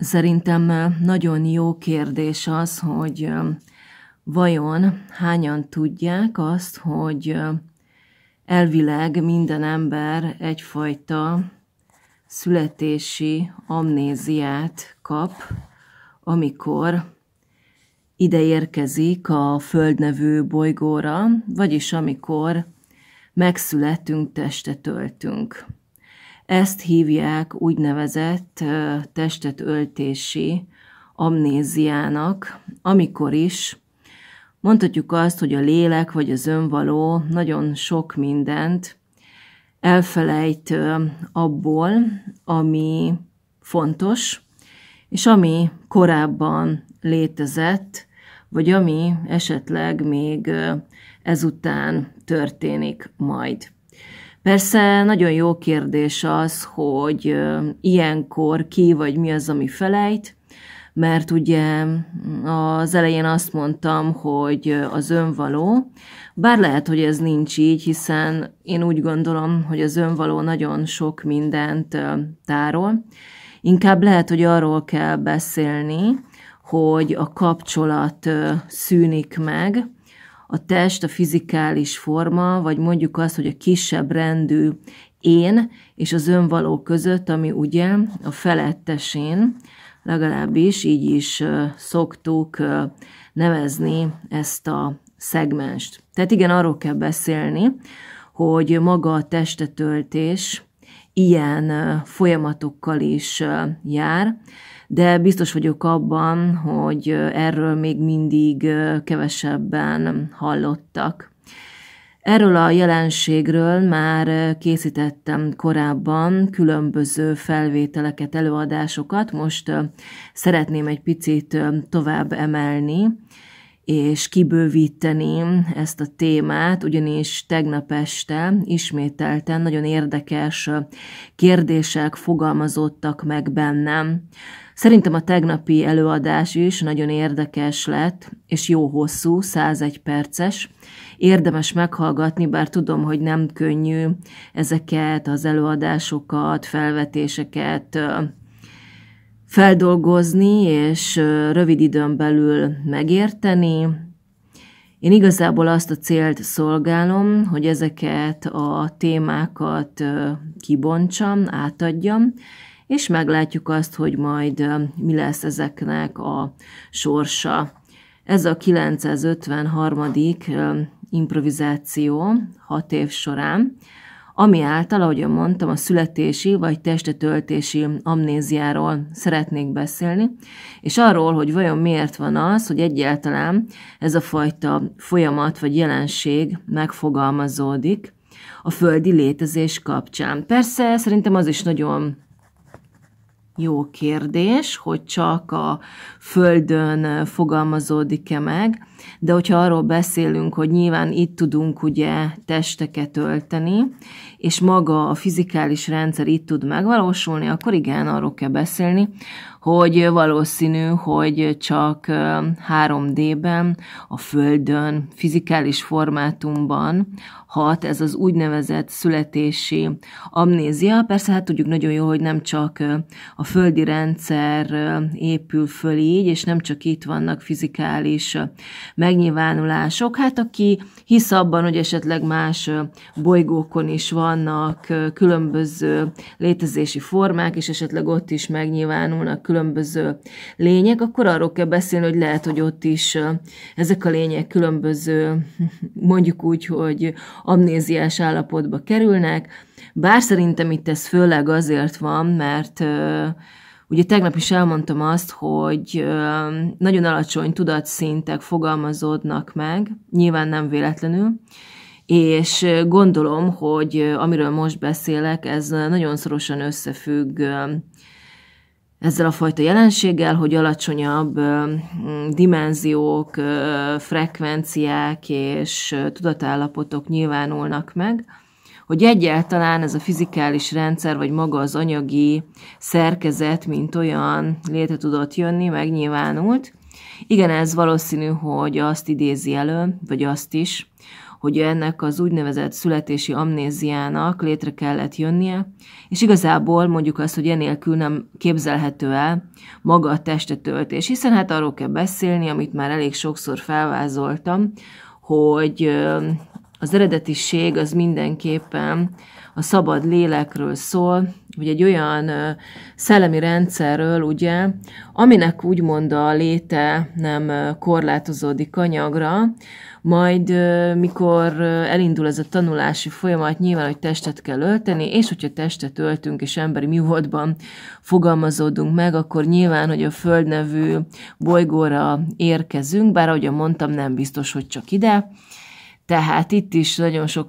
Szerintem eh, nagyon jó kérdés az, hogy eh, vajon hányan tudják azt, hogy eh, elvileg minden ember egyfajta születési amnéziát kap, amikor ide érkezik a földnevű bolygóra, vagyis amikor megszületünk, testet öltünk. Ezt hívják úgynevezett testet öltési amnéziának, amikor is mondhatjuk azt, hogy a lélek vagy az önvaló nagyon sok mindent elfelejt abból, ami fontos, és ami korábban létezett, vagy ami esetleg még ezután történik majd. Persze nagyon jó kérdés az, hogy ilyenkor ki vagy mi az, ami felejt, mert ugye mm, az elején azt mondtam, hogy az önvaló, bár lehet, hogy ez nincs így, hiszen én úgy gondolom, hogy az önvaló nagyon sok mindent tárol. Inkább lehet, hogy arról kell beszélni, hogy a kapcsolat szűnik meg, a test, a fizikális forma, vagy mondjuk azt, hogy a kisebb rendű én és az önvaló között, ami ugye a felettesén, legalábbis így is szoktuk nevezni ezt a szegmenst. Tehát igen, arról kell beszélni, hogy maga a testetöltés ilyen folyamatokkal is jár, de biztos vagyok abban, hogy erről még mindig kevesebben hallottak. Erről a jelenségről már készítettem korábban különböző felvételeket, előadásokat, most szeretném egy picit tovább emelni, és kibővíteni ezt a témát, ugyanis tegnap este ismételten nagyon érdekes kérdések fogalmazódtak meg bennem. Szerintem a tegnapi előadás is nagyon érdekes lett, és jó hosszú, 101 perces. Érdemes meghallgatni, bár tudom, hogy nem könnyű ezeket az előadásokat, felvetéseket feldolgozni és rövid időn belül megérteni. Én igazából azt a célt szolgálom, hogy ezeket a témákat kibontsam, átadjam, és meglátjuk azt, hogy majd mi lesz ezeknek a sorsa. Ez a 953. improvizáció hat év során, ami által, ahogy mondtam, a születési vagy testetöltési amnéziáról szeretnék beszélni, és arról, hogy vajon miért van az, hogy egyáltalán ez a fajta folyamat vagy jelenség megfogalmazódik a földi létezés kapcsán. Persze szerintem az is nagyon jó kérdés, hogy csak a Földön fogalmazódik-e meg, de hogyha arról beszélünk, hogy nyilván itt tudunk ugye testeket ölteni, és maga a fizikális rendszer itt tud megvalósulni, akkor igen, arról kell beszélni, hogy valószínű, hogy csak 3D-ben, a Földön, fizikális formátumban hat ez az úgynevezett születési amnézia. Persze hát tudjuk nagyon jó, hogy nem csak a földi rendszer épül föl így, és nem csak itt vannak fizikális megnyilvánulások. Hát aki hisz abban, hogy esetleg más bolygókon is vannak különböző létezési formák, és esetleg ott is megnyilvánulnak különböző lények, akkor arról kell beszélni, hogy lehet, hogy ott is ezek a lények különböző, mondjuk úgy, hogy amnéziás állapotba kerülnek, bár szerintem itt ez főleg azért van, mert Ugye tegnap is elmondtam azt, hogy nagyon alacsony tudatszintek fogalmazódnak meg, nyilván nem véletlenül, és gondolom, hogy amiről most beszélek, ez nagyon szorosan összefügg ezzel a fajta jelenséggel, hogy alacsonyabb dimenziók, frekvenciák és tudatállapotok nyilvánulnak meg, hogy egyáltalán ez a fizikális rendszer, vagy maga az anyagi szerkezet, mint olyan létre tudott jönni, megnyilvánult. Igen, ez valószínű, hogy azt idézi elő, vagy azt is, hogy ennek az úgynevezett születési amnéziának létre kellett jönnie, és igazából mondjuk azt, hogy enélkül nem képzelhető el maga a testetöltés, hiszen hát arról kell beszélni, amit már elég sokszor felvázoltam, hogy az eredetiség az mindenképpen a szabad lélekről szól, hogy egy olyan szellemi rendszerről, ugye, aminek úgymond a léte nem korlátozódik anyagra, majd mikor elindul ez a tanulási folyamat, nyilván, hogy testet kell ölteni, és hogyha testet öltünk, és emberi műholdban fogalmazódunk meg, akkor nyilván, hogy a Föld nevű bolygóra érkezünk, bár ahogy mondtam, nem biztos, hogy csak ide, tehát itt is nagyon sok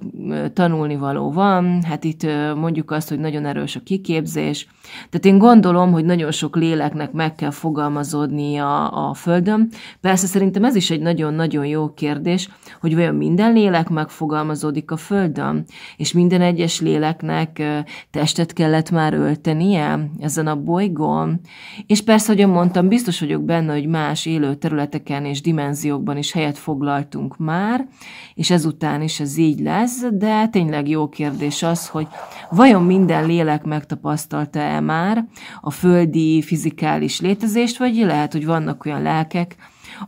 tanulnivaló van, hát itt mondjuk azt, hogy nagyon erős a kiképzés. Tehát én gondolom, hogy nagyon sok léleknek meg kell fogalmazódni a Földön. Persze szerintem ez is egy nagyon-nagyon jó kérdés, hogy vajon minden lélek megfogalmazódik a Földön, és minden egyes léleknek testet kellett már öltenie ezen a bolygón. És persze, ahogy mondtam, biztos vagyok benne, hogy más élő területeken és dimenziókban is helyet foglaltunk már, és és ezután is ez így lesz, de tényleg jó kérdés az, hogy vajon minden lélek megtapasztalta-e már a földi fizikális létezést, vagy lehet, hogy vannak olyan lelkek,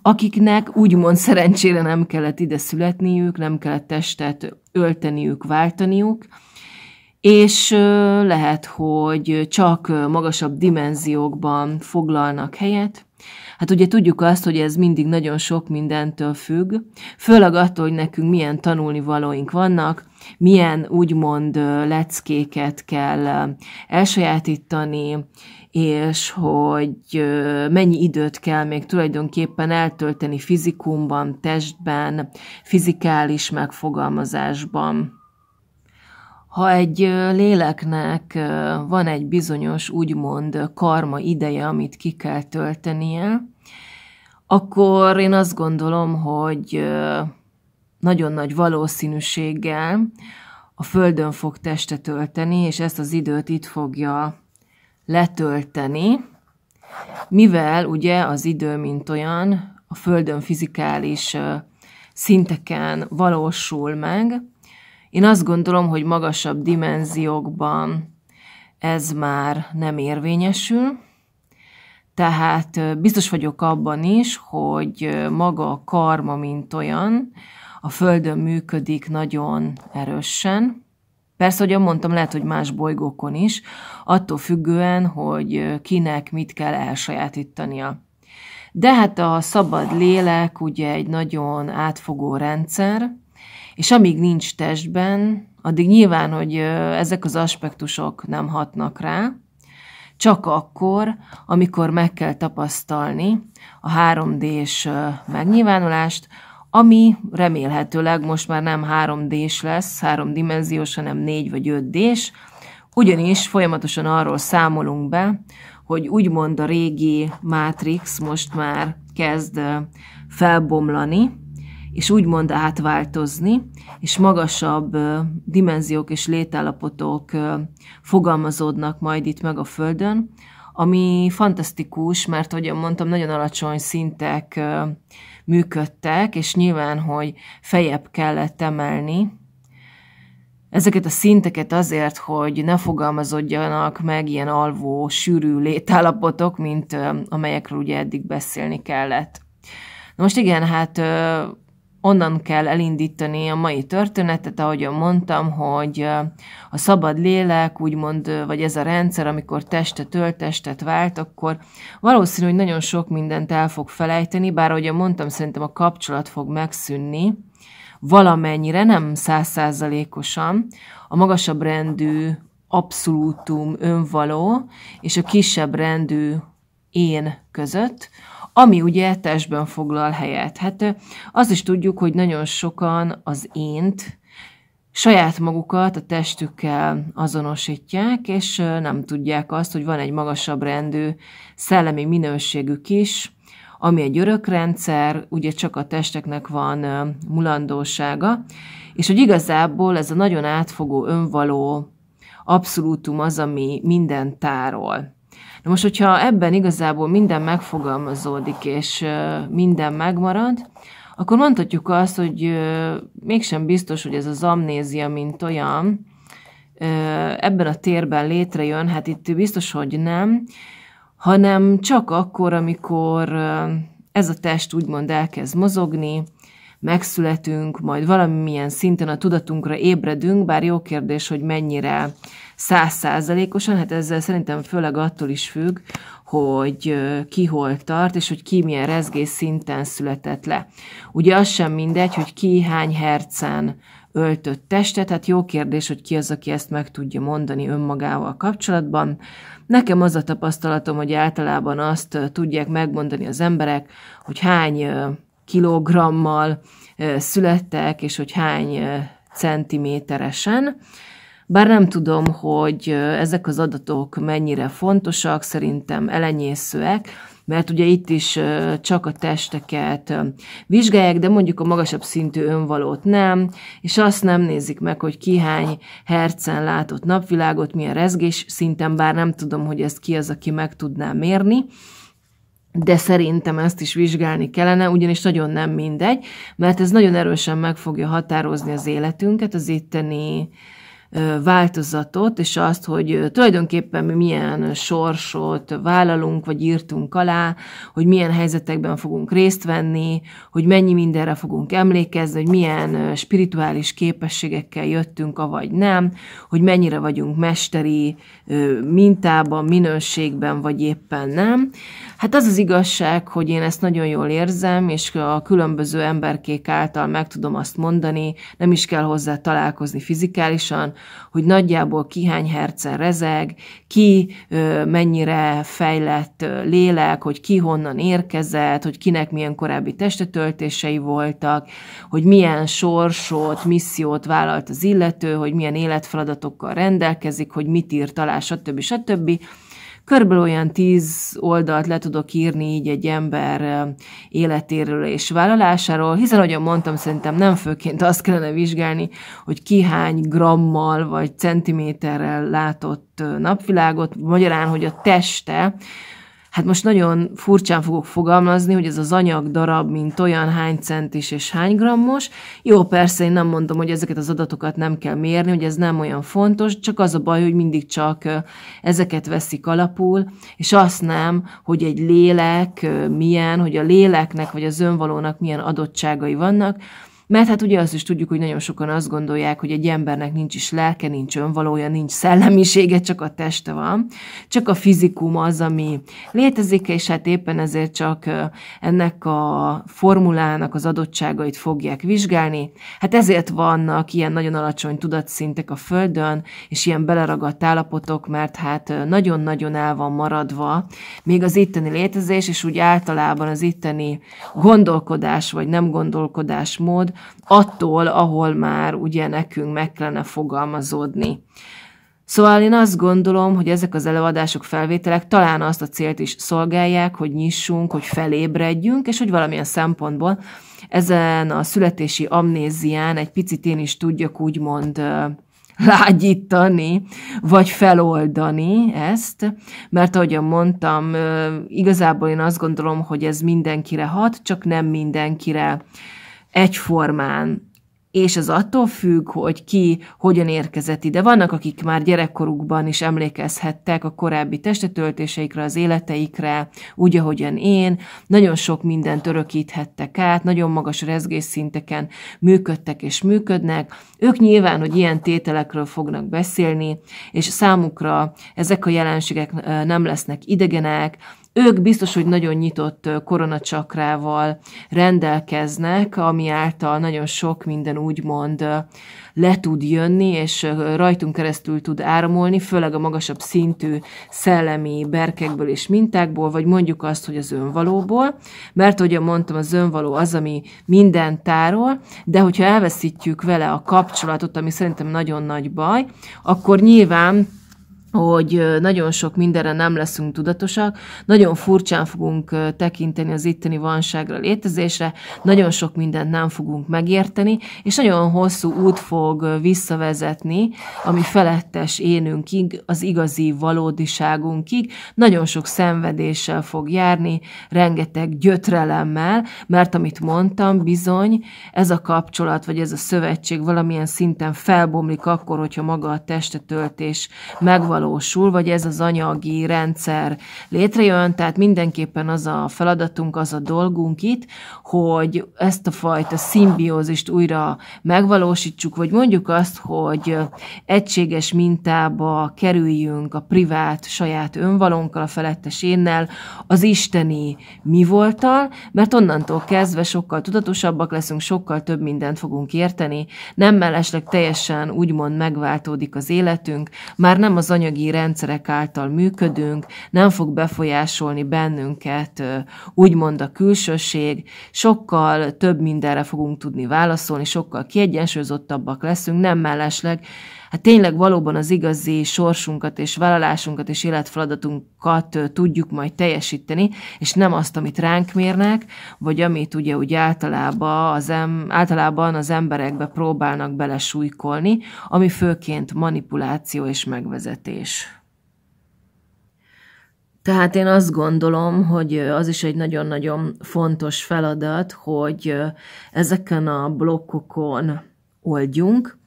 akiknek úgymond szerencsére nem kellett ide születniük, nem kellett testet ölteniük, váltaniuk, és lehet, hogy csak magasabb dimenziókban foglalnak helyet, Hát ugye tudjuk azt, hogy ez mindig nagyon sok mindentől függ, főleg attól, hogy nekünk milyen tanulni valóink vannak, milyen úgymond leckéket kell elsajátítani, és hogy mennyi időt kell még tulajdonképpen eltölteni fizikumban, testben, fizikális megfogalmazásban. Ha egy léleknek van egy bizonyos úgymond karma ideje, amit ki kell töltenie, akkor én azt gondolom, hogy nagyon nagy valószínűséggel a Földön fog testet tölteni, és ezt az időt itt fogja letölteni, mivel ugye az idő, mint olyan, a Földön fizikális szinteken valósul meg. Én azt gondolom, hogy magasabb dimenziókban ez már nem érvényesül, tehát biztos vagyok abban is, hogy maga a karma, mint olyan, a Földön működik nagyon erősen. Persze, hogy mondtam, lehet, hogy más bolygókon is, attól függően, hogy kinek mit kell elsajátítania. De hát a szabad lélek ugye egy nagyon átfogó rendszer, és amíg nincs testben, addig nyilván, hogy ezek az aspektusok nem hatnak rá, csak akkor, amikor meg kell tapasztalni a 3D-s megnyilvánulást, ami remélhetőleg most már nem 3D-s lesz, háromdimenziós, hanem 4 vagy 5D-s, ugyanis folyamatosan arról számolunk be, hogy úgymond a régi Matrix most már kezd felbomlani, és úgymond átváltozni, és magasabb dimenziók és létállapotok fogalmazódnak majd itt meg a Földön, ami fantasztikus, mert ahogy mondtam, nagyon alacsony szintek működtek, és nyilván, hogy fejebb kellett emelni ezeket a szinteket azért, hogy ne fogalmazódjanak meg ilyen alvó, sűrű létállapotok, mint amelyekről ugye eddig beszélni kellett. Na most igen, hát onnan kell elindítani a mai történetet, ahogyan mondtam, hogy a szabad lélek, úgymond, vagy ez a rendszer, amikor testet ölt, testet vált, akkor valószínű, hogy nagyon sok mindent el fog felejteni, bár ahogyan mondtam, szerintem a kapcsolat fog megszűnni, valamennyire, nem százszázalékosan, a magasabb rendű abszolútum önvaló és a kisebb rendű én között, ami ugye testben foglal helyet. Hát azt is tudjuk, hogy nagyon sokan az ént, saját magukat a testükkel azonosítják, és nem tudják azt, hogy van egy magasabb rendű szellemi minőségük is, ami egy örökrendszer, ugye csak a testeknek van mulandósága, és hogy igazából ez a nagyon átfogó önvaló abszolútum az, ami minden tárol. Na most, hogyha ebben igazából minden megfogalmazódik, és minden megmarad, akkor mondhatjuk azt, hogy mégsem biztos, hogy ez az amnézia, mint olyan, ebben a térben létrejön, hát itt biztos, hogy nem, hanem csak akkor, amikor ez a test úgymond elkezd mozogni, megszületünk, majd valamilyen szinten a tudatunkra ébredünk, bár jó kérdés, hogy mennyire százszázalékosan, hát ezzel szerintem főleg attól is függ, hogy ki hol tart, és hogy ki milyen rezgés szinten született le. Ugye az sem mindegy, hogy ki hány hercen öltött testet, hát jó kérdés, hogy ki az, aki ezt meg tudja mondani önmagával kapcsolatban. Nekem az a tapasztalatom, hogy általában azt tudják megmondani az emberek, hogy hány kilogrammal születtek, és hogy hány centiméteresen. Bár nem tudom, hogy ezek az adatok mennyire fontosak, szerintem elenyészőek, mert ugye itt is csak a testeket vizsgálják, de mondjuk a magasabb szintű önvalót nem, és azt nem nézik meg, hogy ki hány hercen látott napvilágot, milyen rezgés szinten, bár nem tudom, hogy ezt ki az, aki meg tudná mérni de szerintem ezt is vizsgálni kellene, ugyanis nagyon nem mindegy, mert ez nagyon erősen meg fogja határozni az életünket, az itteni változatot, és azt, hogy tulajdonképpen mi milyen sorsot vállalunk, vagy írtunk alá, hogy milyen helyzetekben fogunk részt venni, hogy mennyi mindenre fogunk emlékezni, hogy milyen spirituális képességekkel jöttünk, avagy nem, hogy mennyire vagyunk mesteri mintában, minőségben, vagy éppen nem. Hát az az igazság, hogy én ezt nagyon jól érzem, és a különböző emberkék által meg tudom azt mondani, nem is kell hozzá találkozni fizikálisan, hogy nagyjából ki hány hercen rezeg, ki mennyire fejlett lélek, hogy ki honnan érkezett, hogy kinek milyen korábbi testetöltései voltak, hogy milyen sorsot, missziót vállalt az illető, hogy milyen életfeladatokkal rendelkezik, hogy mit írt alá, stb. stb. stb körülbelül olyan tíz oldalt le tudok írni így egy ember életéről és vállalásáról, hiszen, ahogyan mondtam, szerintem nem főként azt kellene vizsgálni, hogy ki hány grammal vagy centiméterrel látott napvilágot, magyarán, hogy a teste, hát most nagyon furcsán fogok fogalmazni, hogy ez az anyag darab, mint olyan hány centis és hány grammos. Jó, persze én nem mondom, hogy ezeket az adatokat nem kell mérni, hogy ez nem olyan fontos, csak az a baj, hogy mindig csak ezeket veszik alapul, és azt nem, hogy egy lélek milyen, hogy a léleknek vagy az önvalónak milyen adottságai vannak, mert hát ugye azt is tudjuk, hogy nagyon sokan azt gondolják, hogy egy embernek nincs is lelke, nincs önvalója, nincs szellemisége, csak a teste van. Csak a fizikum az, ami létezik, és hát éppen ezért csak ennek a formulának az adottságait fogják vizsgálni. Hát ezért vannak ilyen nagyon alacsony tudatszintek a Földön, és ilyen beleragadt állapotok, mert hát nagyon-nagyon el van maradva még az itteni létezés, és úgy általában az itteni gondolkodás vagy nem gondolkodás mód, attól, ahol már ugye nekünk meg kellene fogalmazódni. Szóval én azt gondolom, hogy ezek az előadások, felvételek talán azt a célt is szolgálják, hogy nyissunk, hogy felébredjünk, és hogy valamilyen szempontból ezen a születési amnézián egy picit én is tudjak úgymond lágyítani, vagy feloldani ezt, mert ahogyan mondtam, igazából én azt gondolom, hogy ez mindenkire hat, csak nem mindenkire egyformán, és ez attól függ, hogy ki hogyan érkezett ide. Vannak, akik már gyerekkorukban is emlékezhettek a korábbi testetöltéseikre, az életeikre, úgy, ahogyan én. Nagyon sok mindent örökíthettek át, nagyon magas rezgésszinteken működtek és működnek. Ők nyilván, hogy ilyen tételekről fognak beszélni, és számukra ezek a jelenségek nem lesznek idegenek, ők biztos, hogy nagyon nyitott koronacsakrával rendelkeznek, ami által nagyon sok minden úgymond le tud jönni, és rajtunk keresztül tud áramolni, főleg a magasabb szintű szellemi berkekből és mintákból, vagy mondjuk azt, hogy az önvalóból, mert ahogyan mondtam, az önvaló az, ami minden tárol, de hogyha elveszítjük vele a kapcsolatot, ami szerintem nagyon nagy baj, akkor nyilván hogy nagyon sok mindenre nem leszünk tudatosak, nagyon furcsán fogunk tekinteni az itteni vanságra, létezésre, nagyon sok mindent nem fogunk megérteni, és nagyon hosszú út fog visszavezetni, ami felettes énünkig, az igazi valódiságunkig, nagyon sok szenvedéssel fog járni, rengeteg gyötrelemmel, mert amit mondtam, bizony, ez a kapcsolat, vagy ez a szövetség valamilyen szinten felbomlik akkor, hogyha maga a testetöltés megvalósul, megvalósul, vagy ez az anyagi rendszer létrejön, tehát mindenképpen az a feladatunk, az a dolgunk itt, hogy ezt a fajta szimbiózist újra megvalósítsuk, vagy mondjuk azt, hogy egységes mintába kerüljünk a privát saját önvalónkkal, a felettes énnel, az isteni mi voltal, mert onnantól kezdve sokkal tudatosabbak leszünk, sokkal több mindent fogunk érteni, nem mellesleg teljesen úgymond megváltódik az életünk, már nem az anyagi anyagi rendszerek által működünk, nem fog befolyásolni bennünket úgymond a külsőség, sokkal több mindenre fogunk tudni válaszolni, sokkal kiegyensúlyozottabbak leszünk, nem mellesleg hát tényleg valóban az igazi sorsunkat és vállalásunkat és életfeladatunkat tudjuk majd teljesíteni, és nem azt, amit ránk mérnek, vagy amit ugye úgy általában az, em, általában az emberekbe próbálnak belesújkolni, ami főként manipuláció és megvezetés. Tehát én azt gondolom, hogy az is egy nagyon-nagyon fontos feladat, hogy ezeken a blokkokon oldjunk,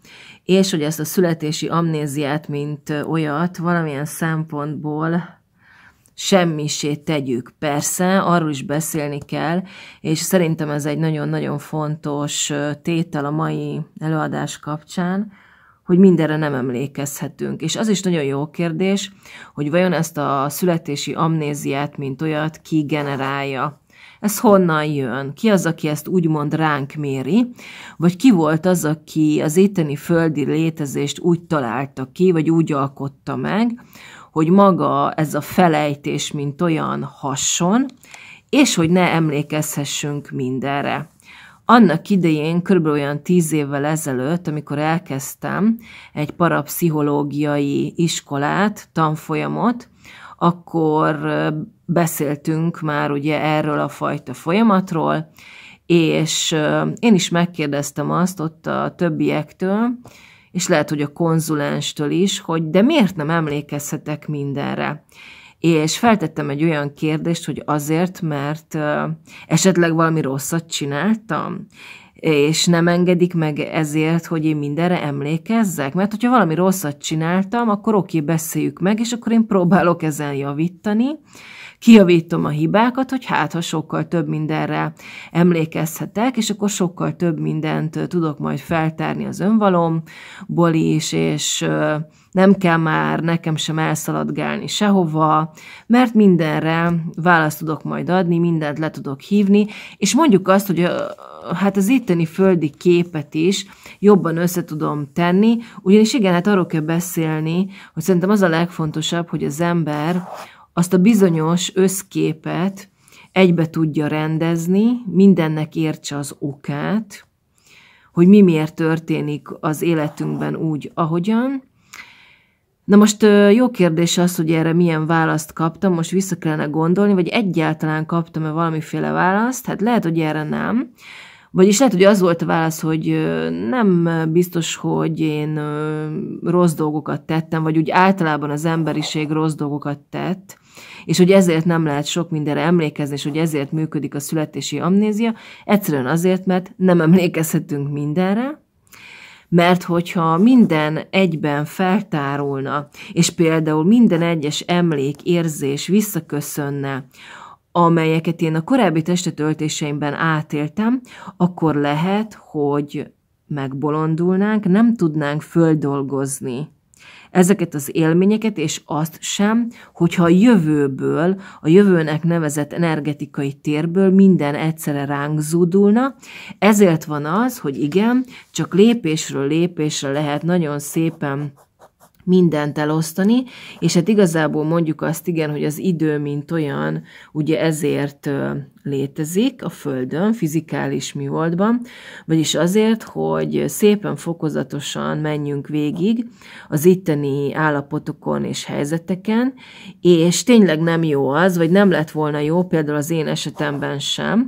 és hogy ezt a születési amnéziát, mint olyat valamilyen szempontból semmisé tegyük. Persze, arról is beszélni kell, és szerintem ez egy nagyon-nagyon fontos tétel a mai előadás kapcsán, hogy mindenre nem emlékezhetünk. És az is nagyon jó kérdés, hogy vajon ezt a születési amnéziát, mint olyat, ki generálja. Ez honnan jön? Ki az, aki ezt úgymond ránk méri? Vagy ki volt az, aki az itteni földi létezést úgy találta ki, vagy úgy alkotta meg, hogy maga ez a felejtés, mint olyan hason, és hogy ne emlékezhessünk mindenre. Annak idején, kb. olyan tíz évvel ezelőtt, amikor elkezdtem egy parapszichológiai iskolát, tanfolyamot, akkor beszéltünk már ugye erről a fajta folyamatról, és én is megkérdeztem azt ott a többiektől, és lehet, hogy a konzulenstől is, hogy de miért nem emlékezhetek mindenre? És feltettem egy olyan kérdést, hogy azért, mert esetleg valami rosszat csináltam, és nem engedik meg ezért, hogy én mindenre emlékezzek? Mert hogyha valami rosszat csináltam, akkor oké, beszéljük meg, és akkor én próbálok ezen javítani, kijavítom a hibákat, hogy hát, ha sokkal több mindenre emlékezhetek, és akkor sokkal több mindent tudok majd feltárni az önvalomból is, és nem kell már nekem sem elszaladgálni sehova, mert mindenre választ tudok majd adni, mindent le tudok hívni, és mondjuk azt, hogy hát az itteni földi képet is jobban össze tudom tenni, ugyanis igen, hát arról kell beszélni, hogy szerintem az a legfontosabb, hogy az ember azt a bizonyos összképet egybe tudja rendezni, mindennek értse az okát, hogy mi miért történik az életünkben úgy, ahogyan, Na most jó kérdés az, hogy erre milyen választ kaptam, most vissza kellene gondolni, vagy egyáltalán kaptam-e valamiféle választ, hát lehet, hogy erre nem. Vagyis lehet, hogy az volt a válasz, hogy nem biztos, hogy én rossz dolgokat tettem, vagy úgy általában az emberiség rossz dolgokat tett, és hogy ezért nem lehet sok mindenre emlékezni, és hogy ezért működik a születési amnézia, egyszerűen azért, mert nem emlékezhetünk mindenre, mert hogyha minden egyben feltárulna, és például minden egyes emlék, érzés visszaköszönne, amelyeket én a korábbi testetöltéseimben átéltem, akkor lehet, hogy megbolondulnánk, nem tudnánk földolgozni ezeket az élményeket, és azt sem, hogyha a jövőből, a jövőnek nevezett energetikai térből minden egyszerre ránk zúdulna. Ezért van az, hogy igen, csak lépésről lépésre lehet nagyon szépen mindent elosztani, és hát igazából mondjuk azt igen, hogy az idő, mint olyan, ugye ezért létezik a Földön, fizikális mi voltban, vagyis azért, hogy szépen fokozatosan menjünk végig az itteni állapotokon és helyzeteken, és tényleg nem jó az, vagy nem lett volna jó, például az én esetemben sem,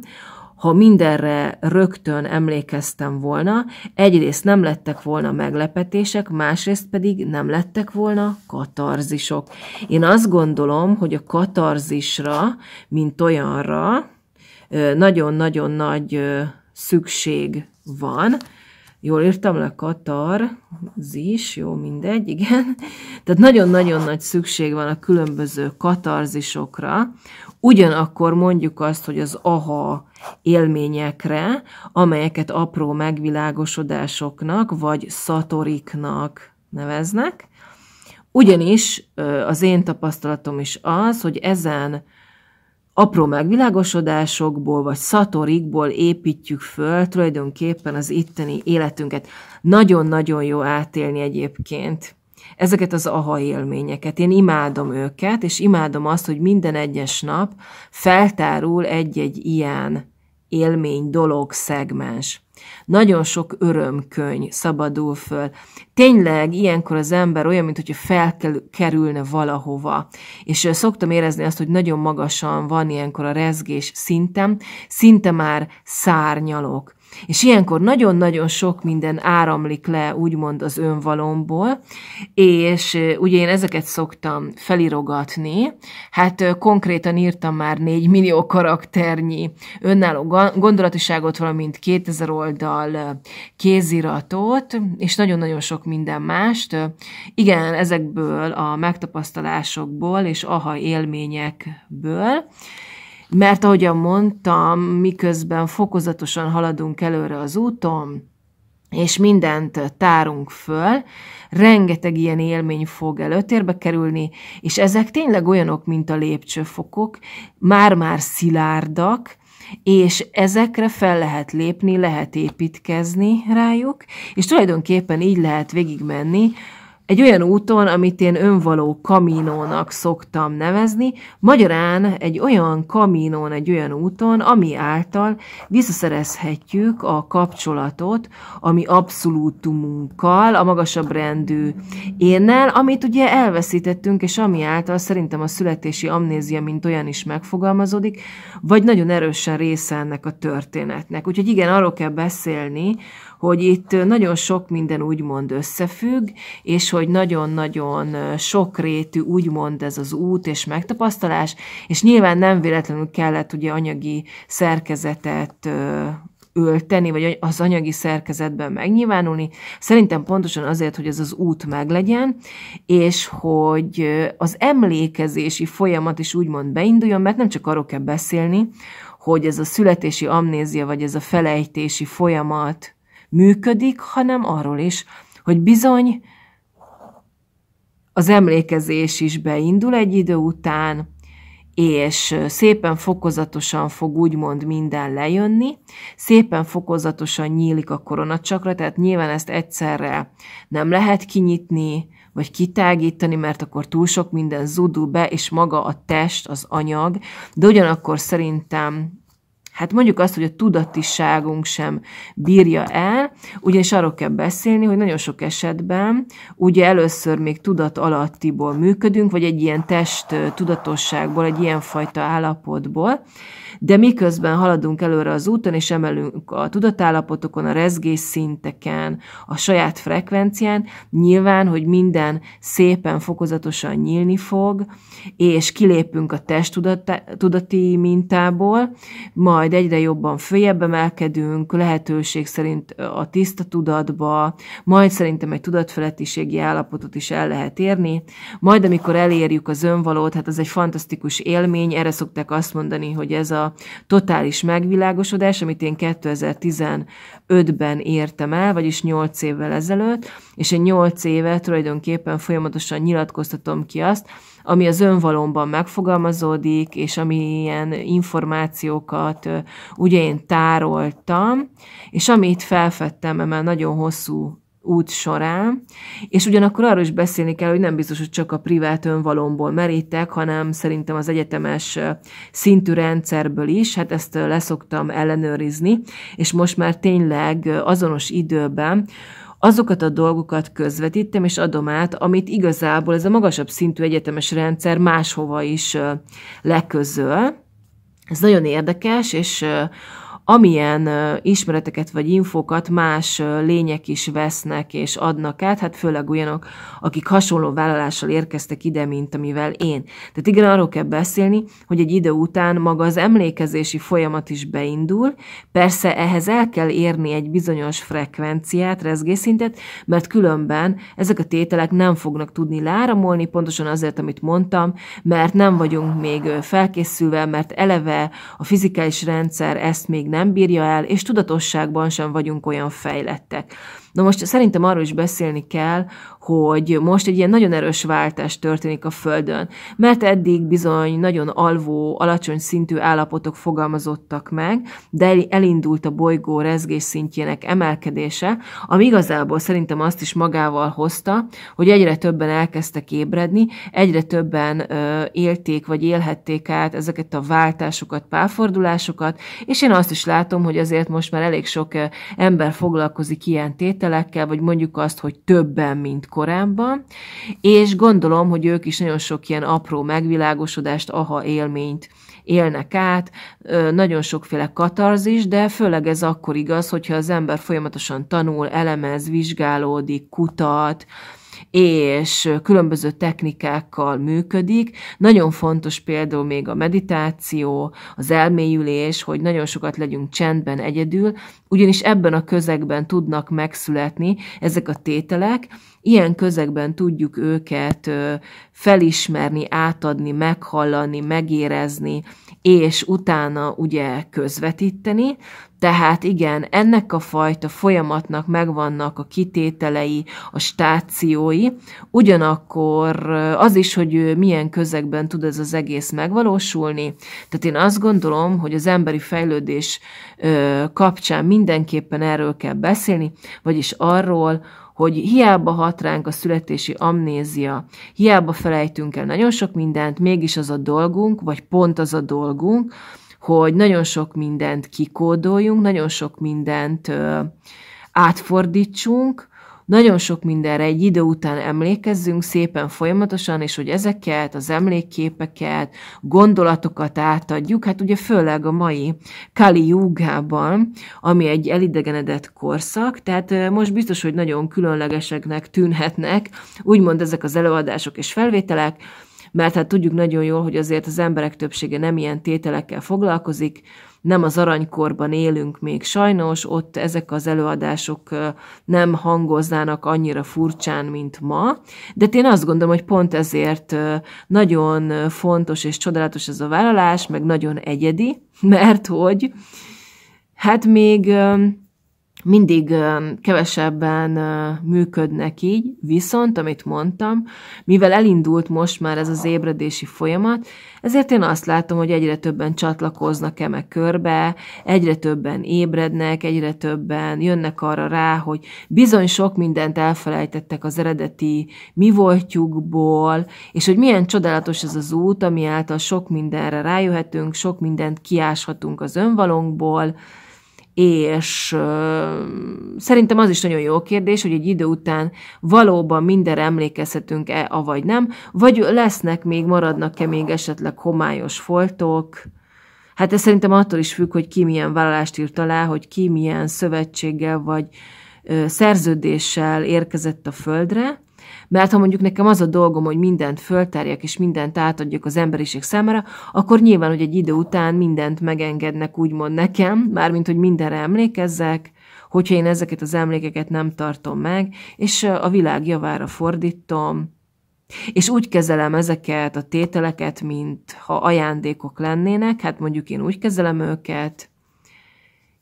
ha mindenre rögtön emlékeztem volna, egyrészt nem lettek volna meglepetések, másrészt pedig nem lettek volna katarzisok. Én azt gondolom, hogy a katarzisra, mint olyanra, nagyon-nagyon nagy szükség van, jól írtam le, Katar, az is, jó, mindegy, igen. Tehát nagyon-nagyon nagy szükség van a különböző katarzisokra, ugyanakkor mondjuk azt, hogy az aha élményekre, amelyeket apró megvilágosodásoknak, vagy szatoriknak neveznek, ugyanis az én tapasztalatom is az, hogy ezen apró megvilágosodásokból, vagy szatorikból építjük föl tulajdonképpen az itteni életünket. Nagyon-nagyon jó átélni egyébként ezeket az aha élményeket. Én imádom őket, és imádom azt, hogy minden egyes nap feltárul egy-egy ilyen élmény, dolog, szegmens nagyon sok örömkönyv szabadul föl. Tényleg ilyenkor az ember olyan, mint hogyha felkerülne valahova. És szoktam érezni azt, hogy nagyon magasan van ilyenkor a rezgés szintem, szinte már szárnyalok. És ilyenkor nagyon-nagyon sok minden áramlik le, úgymond az önvalomból, és ugye én ezeket szoktam felirogatni, hát konkrétan írtam már 4 millió karakternyi önálló gondolatiságot, valamint 2000 oldal kéziratot, és nagyon-nagyon sok minden mást. Igen, ezekből a megtapasztalásokból és aha élményekből, mert ahogyan mondtam, miközben fokozatosan haladunk előre az úton, és mindent tárunk föl, rengeteg ilyen élmény fog előtérbe kerülni, és ezek tényleg olyanok, mint a lépcsőfokok, már-már szilárdak, és ezekre fel lehet lépni, lehet építkezni rájuk, és tulajdonképpen így lehet végigmenni egy olyan úton, amit én önvaló kaminónak szoktam nevezni, magyarán egy olyan kaminón, egy olyan úton, ami által visszaszerezhetjük a kapcsolatot, ami abszolútumunkkal, a magasabb rendű énnel, amit ugye elveszítettünk, és ami által szerintem a születési amnézia, mint olyan is megfogalmazódik, vagy nagyon erősen része ennek a történetnek. Úgyhogy igen, arról kell beszélni, hogy itt nagyon sok minden úgymond összefügg, és hogy nagyon-nagyon sokrétű úgymond ez az út és megtapasztalás, és nyilván nem véletlenül kellett ugye anyagi szerkezetet ölteni, vagy az anyagi szerkezetben megnyilvánulni. Szerintem pontosan azért, hogy ez az út meglegyen, és hogy az emlékezési folyamat is úgymond beinduljon, mert nem csak arról kell beszélni, hogy ez a születési amnézia, vagy ez a felejtési folyamat működik, hanem arról is, hogy bizony az emlékezés is beindul egy idő után, és szépen fokozatosan fog úgymond minden lejönni, szépen fokozatosan nyílik a koronacsakra, tehát nyilván ezt egyszerre nem lehet kinyitni, vagy kitágítani, mert akkor túl sok minden zudul be, és maga a test, az anyag, de ugyanakkor szerintem hát mondjuk azt, hogy a tudatiságunk sem bírja el, ugyanis arról kell beszélni, hogy nagyon sok esetben ugye először még tudat alattiból működünk, vagy egy ilyen test tudatosságból, egy ilyen fajta állapotból, de miközben haladunk előre az úton, és emelünk a tudatállapotokon, a rezgés szinteken, a saját frekvencián, nyilván, hogy minden szépen fokozatosan nyílni fog, és kilépünk a testtudati mintából, majd egyre jobban följebb emelkedünk, lehetőség szerint a tiszta tudatba, majd szerintem egy tudatfelettiségi állapotot is el lehet érni, majd amikor elérjük az önvalót, hát az egy fantasztikus élmény, erre szokták azt mondani, hogy ez a totális megvilágosodás, amit én 2015-ben értem el, vagyis 8 évvel ezelőtt, és én 8 éve tulajdonképpen folyamatosan nyilatkoztatom ki azt, ami az önvalomban megfogalmazódik, és ami ilyen információkat ugye én tároltam, és amit felfedtem, mert már nagyon hosszú út során, és ugyanakkor arról is beszélni kell, hogy nem biztos, hogy csak a privát önvalomból merítek, hanem szerintem az egyetemes szintű rendszerből is, hát ezt leszoktam ellenőrizni, és most már tényleg azonos időben azokat a dolgokat közvetítem és adom át, amit igazából ez a magasabb szintű egyetemes rendszer máshova is leközöl. Ez nagyon érdekes, és amilyen ismereteket vagy infokat más lények is vesznek és adnak át, hát főleg olyanok, akik hasonló vállalással érkeztek ide, mint amivel én. Tehát igen, arról kell beszélni, hogy egy idő után maga az emlékezési folyamat is beindul, persze ehhez el kell érni egy bizonyos frekvenciát, rezgészintet, mert különben ezek a tételek nem fognak tudni láramolni, pontosan azért, amit mondtam, mert nem vagyunk még felkészülve, mert eleve a fizikális rendszer ezt még nem nem bírja el, és tudatosságban sem vagyunk olyan fejlettek. Na most szerintem arról is beszélni kell, hogy most egy ilyen nagyon erős váltás történik a Földön, mert eddig bizony nagyon alvó, alacsony szintű állapotok fogalmazottak meg, de elindult a bolygó rezgés szintjének emelkedése, ami igazából szerintem azt is magával hozta, hogy egyre többen elkezdtek ébredni, egyre többen ö, élték vagy élhették át ezeket a váltásokat, párfordulásokat, és én azt is látom, hogy azért most már elég sok ember foglalkozik ilyen tételekkel, vagy mondjuk azt, hogy többen, mint korábban, és gondolom, hogy ők is nagyon sok ilyen apró megvilágosodást, aha élményt élnek át, nagyon sokféle katarzis, de főleg ez akkor igaz, hogyha az ember folyamatosan tanul, elemez, vizsgálódik, kutat, és különböző technikákkal működik. Nagyon fontos például még a meditáció, az elmélyülés, hogy nagyon sokat legyünk csendben egyedül, ugyanis ebben a közegben tudnak megszületni ezek a tételek, ilyen közegben tudjuk őket felismerni, átadni, meghallani, megérezni, és utána ugye közvetíteni, tehát igen, ennek a fajta folyamatnak megvannak a kitételei, a stációi, ugyanakkor az is, hogy milyen közegben tud ez az egész megvalósulni. Tehát én azt gondolom, hogy az emberi fejlődés kapcsán mindenképpen erről kell beszélni, vagyis arról, hogy hiába hat ránk a születési amnézia, hiába felejtünk el nagyon sok mindent, mégis az a dolgunk, vagy pont az a dolgunk, hogy nagyon sok mindent kikódoljunk, nagyon sok mindent ö, átfordítsunk, nagyon sok mindenre egy idő után emlékezzünk szépen folyamatosan, és hogy ezeket, az emlékképeket, gondolatokat átadjuk, hát ugye főleg a mai Kali Júgában, ami egy elidegenedett korszak, tehát most biztos, hogy nagyon különlegeseknek tűnhetnek, úgymond ezek az előadások és felvételek, mert hát tudjuk nagyon jól, hogy azért az emberek többsége nem ilyen tételekkel foglalkozik, nem az aranykorban élünk még sajnos, ott ezek az előadások nem hangoznának annyira furcsán, mint ma, de én azt gondolom, hogy pont ezért nagyon fontos és csodálatos ez a vállalás, meg nagyon egyedi, mert hogy hát még mindig kevesebben működnek így, viszont, amit mondtam, mivel elindult most már ez az ébredési folyamat, ezért én azt látom, hogy egyre többen csatlakoznak eme körbe, egyre többen ébrednek, egyre többen jönnek arra rá, hogy bizony sok mindent elfelejtettek az eredeti mi voltjukból, és hogy milyen csodálatos ez az út, ami által sok mindenre rájöhetünk, sok mindent kiáshatunk az önvalónkból, és ö, szerintem az is nagyon jó kérdés, hogy egy idő után valóban mindenre emlékezhetünk-e, avagy nem, vagy lesznek még, maradnak-e még esetleg homályos foltok, Hát ez szerintem attól is függ, hogy ki milyen vállalást írt alá, hogy ki milyen szövetséggel vagy ö, szerződéssel érkezett a földre, mert ha mondjuk nekem az a dolgom, hogy mindent fölterjek, és mindent átadjuk az emberiség számára, akkor nyilván, hogy egy idő után mindent megengednek úgymond nekem, mármint, hogy mindenre emlékezzek, hogyha én ezeket az emlékeket nem tartom meg, és a világ javára fordítom, és úgy kezelem ezeket a tételeket, mint ha ajándékok lennének, hát mondjuk én úgy kezelem őket,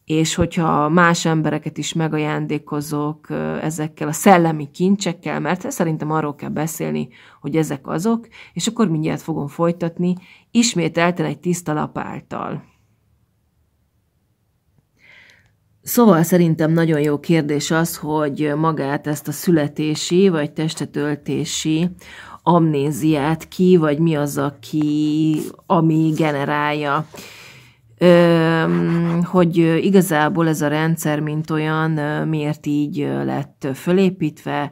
és hogyha más embereket is megajándékozok ezekkel a szellemi kincsekkel, mert szerintem arról kell beszélni, hogy ezek azok, és akkor mindjárt fogom folytatni, ismételten egy tiszta lap által. Szóval szerintem nagyon jó kérdés az, hogy magát ezt a születési vagy testetöltési amnéziát ki, vagy mi az, aki, ami generálja hogy igazából ez a rendszer, mint olyan, miért így lett fölépítve,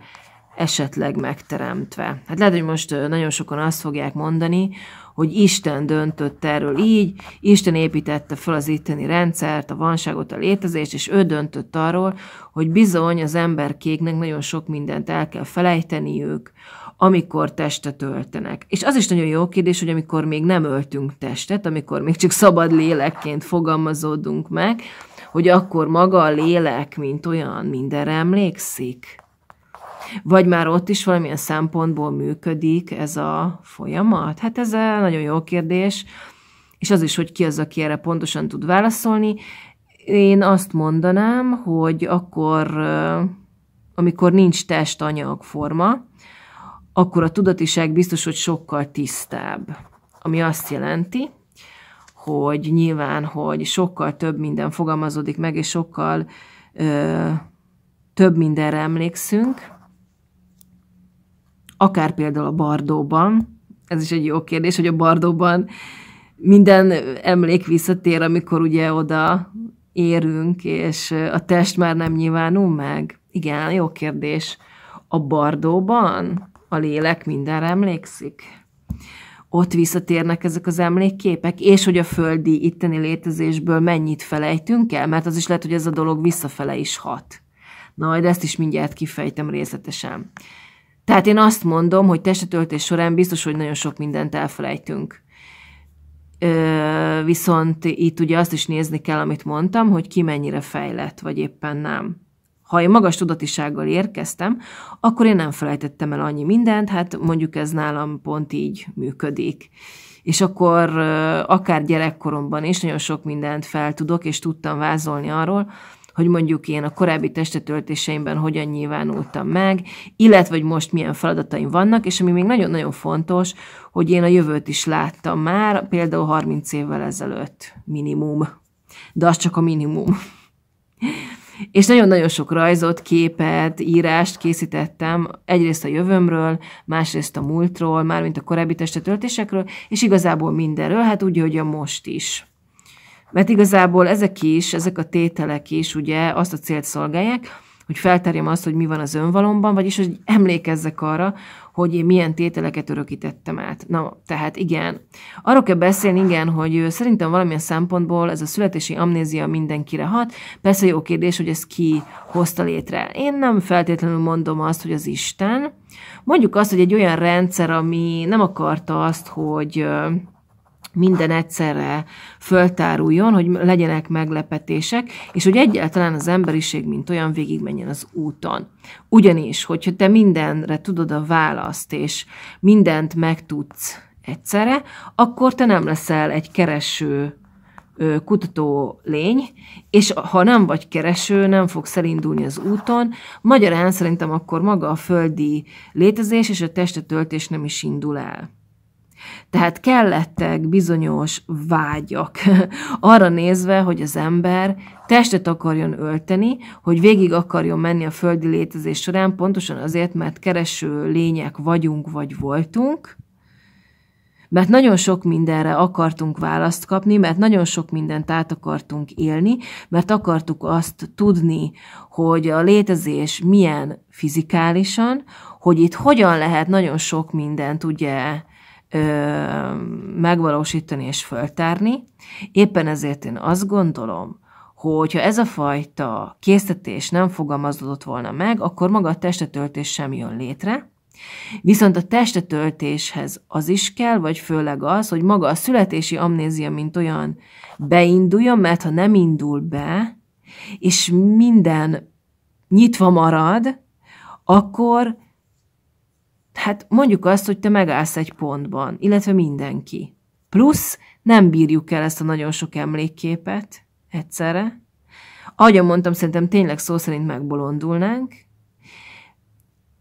esetleg megteremtve. Hát lehet, hogy most nagyon sokan azt fogják mondani, hogy Isten döntött erről így, Isten építette fel az itteni rendszert, a vanságot, a létezést, és ő döntött arról, hogy bizony az emberkéknek nagyon sok mindent el kell felejteniük, ők, amikor testet öltenek. És az is nagyon jó kérdés, hogy amikor még nem öltünk testet, amikor még csak szabad lélekként fogalmazódunk meg, hogy akkor maga a lélek, mint olyan, mindenre emlékszik? Vagy már ott is valamilyen szempontból működik ez a folyamat? Hát ez a nagyon jó kérdés, és az is, hogy ki az, aki erre pontosan tud válaszolni. Én azt mondanám, hogy akkor, amikor nincs test, anyag, forma, akkor a tudatiság biztos, hogy sokkal tisztább. Ami azt jelenti, hogy nyilván, hogy sokkal több minden fogalmazódik meg, és sokkal ö, több mindenre emlékszünk, akár például a bardóban, ez is egy jó kérdés, hogy a bardóban minden emlék visszatér, amikor ugye oda érünk, és a test már nem nyilvánul meg? Igen, jó kérdés. A bardóban? a lélek mindenre emlékszik. Ott visszatérnek ezek az emlékképek, és hogy a földi itteni létezésből mennyit felejtünk el, mert az is lehet, hogy ez a dolog visszafele is hat. Na, majd ezt is mindjárt kifejtem részletesen. Tehát én azt mondom, hogy testetöltés során biztos, hogy nagyon sok mindent elfelejtünk. Ö, viszont itt ugye azt is nézni kell, amit mondtam, hogy ki mennyire fejlett, vagy éppen nem ha én magas tudatisággal érkeztem, akkor én nem felejtettem el annyi mindent, hát mondjuk ez nálam pont így működik. És akkor akár gyerekkoromban is nagyon sok mindent fel tudok, és tudtam vázolni arról, hogy mondjuk én a korábbi testetöltéseimben hogyan nyilvánultam meg, illetve hogy most milyen feladataim vannak, és ami még nagyon-nagyon fontos, hogy én a jövőt is láttam már, például 30 évvel ezelőtt minimum. De az csak a minimum. És nagyon-nagyon sok rajzot, képet, írást készítettem, egyrészt a jövőmről, másrészt a múltról, mármint a korábbi testetöltésekről, és igazából mindenről, hát úgy, hogy a most is. Mert igazából ezek is, ezek a tételek is ugye azt a célt szolgálják, hogy felterjem azt, hogy mi van az önvalomban, vagyis hogy emlékezzek arra, hogy én milyen tételeket örökítettem át. Na, tehát igen. Arról kell beszélni, igen, hogy szerintem valamilyen szempontból ez a születési amnézia mindenkire hat. Persze jó kérdés, hogy ez ki hozta létre. Én nem feltétlenül mondom azt, hogy az Isten. Mondjuk azt, hogy egy olyan rendszer, ami nem akarta azt, hogy minden egyszerre föltáruljon, hogy legyenek meglepetések, és hogy egyáltalán az emberiség, mint olyan, végigmenjen az úton. Ugyanis, hogyha te mindenre tudod a választ, és mindent megtudsz egyszerre, akkor te nem leszel egy kereső kutató lény, és ha nem vagy kereső, nem fogsz elindulni az úton. Magyarán szerintem akkor maga a földi létezés és a testetöltés nem is indul el. Tehát kellettek bizonyos vágyak arra nézve, hogy az ember testet akarjon ölteni, hogy végig akarjon menni a földi létezés során, pontosan azért, mert kereső lények vagyunk vagy voltunk, mert nagyon sok mindenre akartunk választ kapni, mert nagyon sok mindent át akartunk élni, mert akartuk azt tudni, hogy a létezés milyen fizikálisan, hogy itt hogyan lehet nagyon sok mindent ugye megvalósítani és föltárni. Éppen ezért én azt gondolom, hogyha ez a fajta késztetés nem fogalmazódott volna meg, akkor maga a testetöltés sem jön létre, Viszont a testetöltéshez az is kell, vagy főleg az, hogy maga a születési amnézia, mint olyan beinduljon, mert ha nem indul be, és minden nyitva marad, akkor Hát mondjuk azt, hogy te megállsz egy pontban, illetve mindenki. Plusz nem bírjuk el ezt a nagyon sok emlékképet egyszerre. Ahogy mondtam, szerintem tényleg szó szerint megbolondulnánk.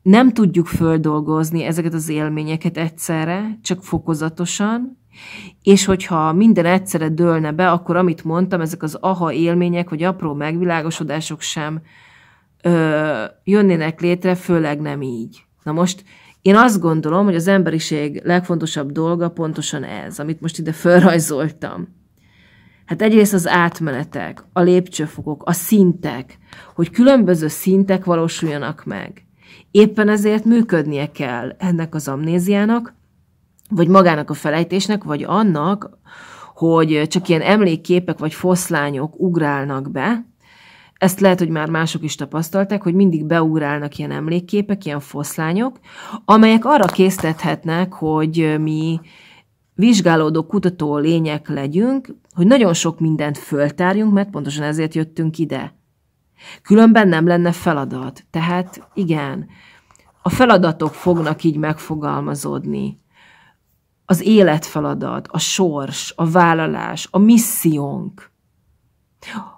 Nem tudjuk földolgozni ezeket az élményeket egyszerre, csak fokozatosan, és hogyha minden egyszerre dőlne be, akkor amit mondtam, ezek az aha élmények, vagy apró megvilágosodások sem ö, jönnének létre, főleg nem így. Na most én azt gondolom, hogy az emberiség legfontosabb dolga pontosan ez, amit most ide felrajzoltam. Hát egyrészt az átmenetek, a lépcsőfokok, a szintek, hogy különböző szintek valósuljanak meg. Éppen ezért működnie kell ennek az amnéziának, vagy magának a felejtésnek, vagy annak, hogy csak ilyen emlékképek vagy foszlányok ugrálnak be, ezt lehet, hogy már mások is tapasztalták, hogy mindig beúrálnak ilyen emlékképek, ilyen foszlányok, amelyek arra késztethetnek, hogy mi vizsgálódó kutató lények legyünk, hogy nagyon sok mindent föltárjunk, mert pontosan ezért jöttünk ide. Különben nem lenne feladat. Tehát igen, a feladatok fognak így megfogalmazódni. Az életfeladat, a sors, a vállalás, a missziónk –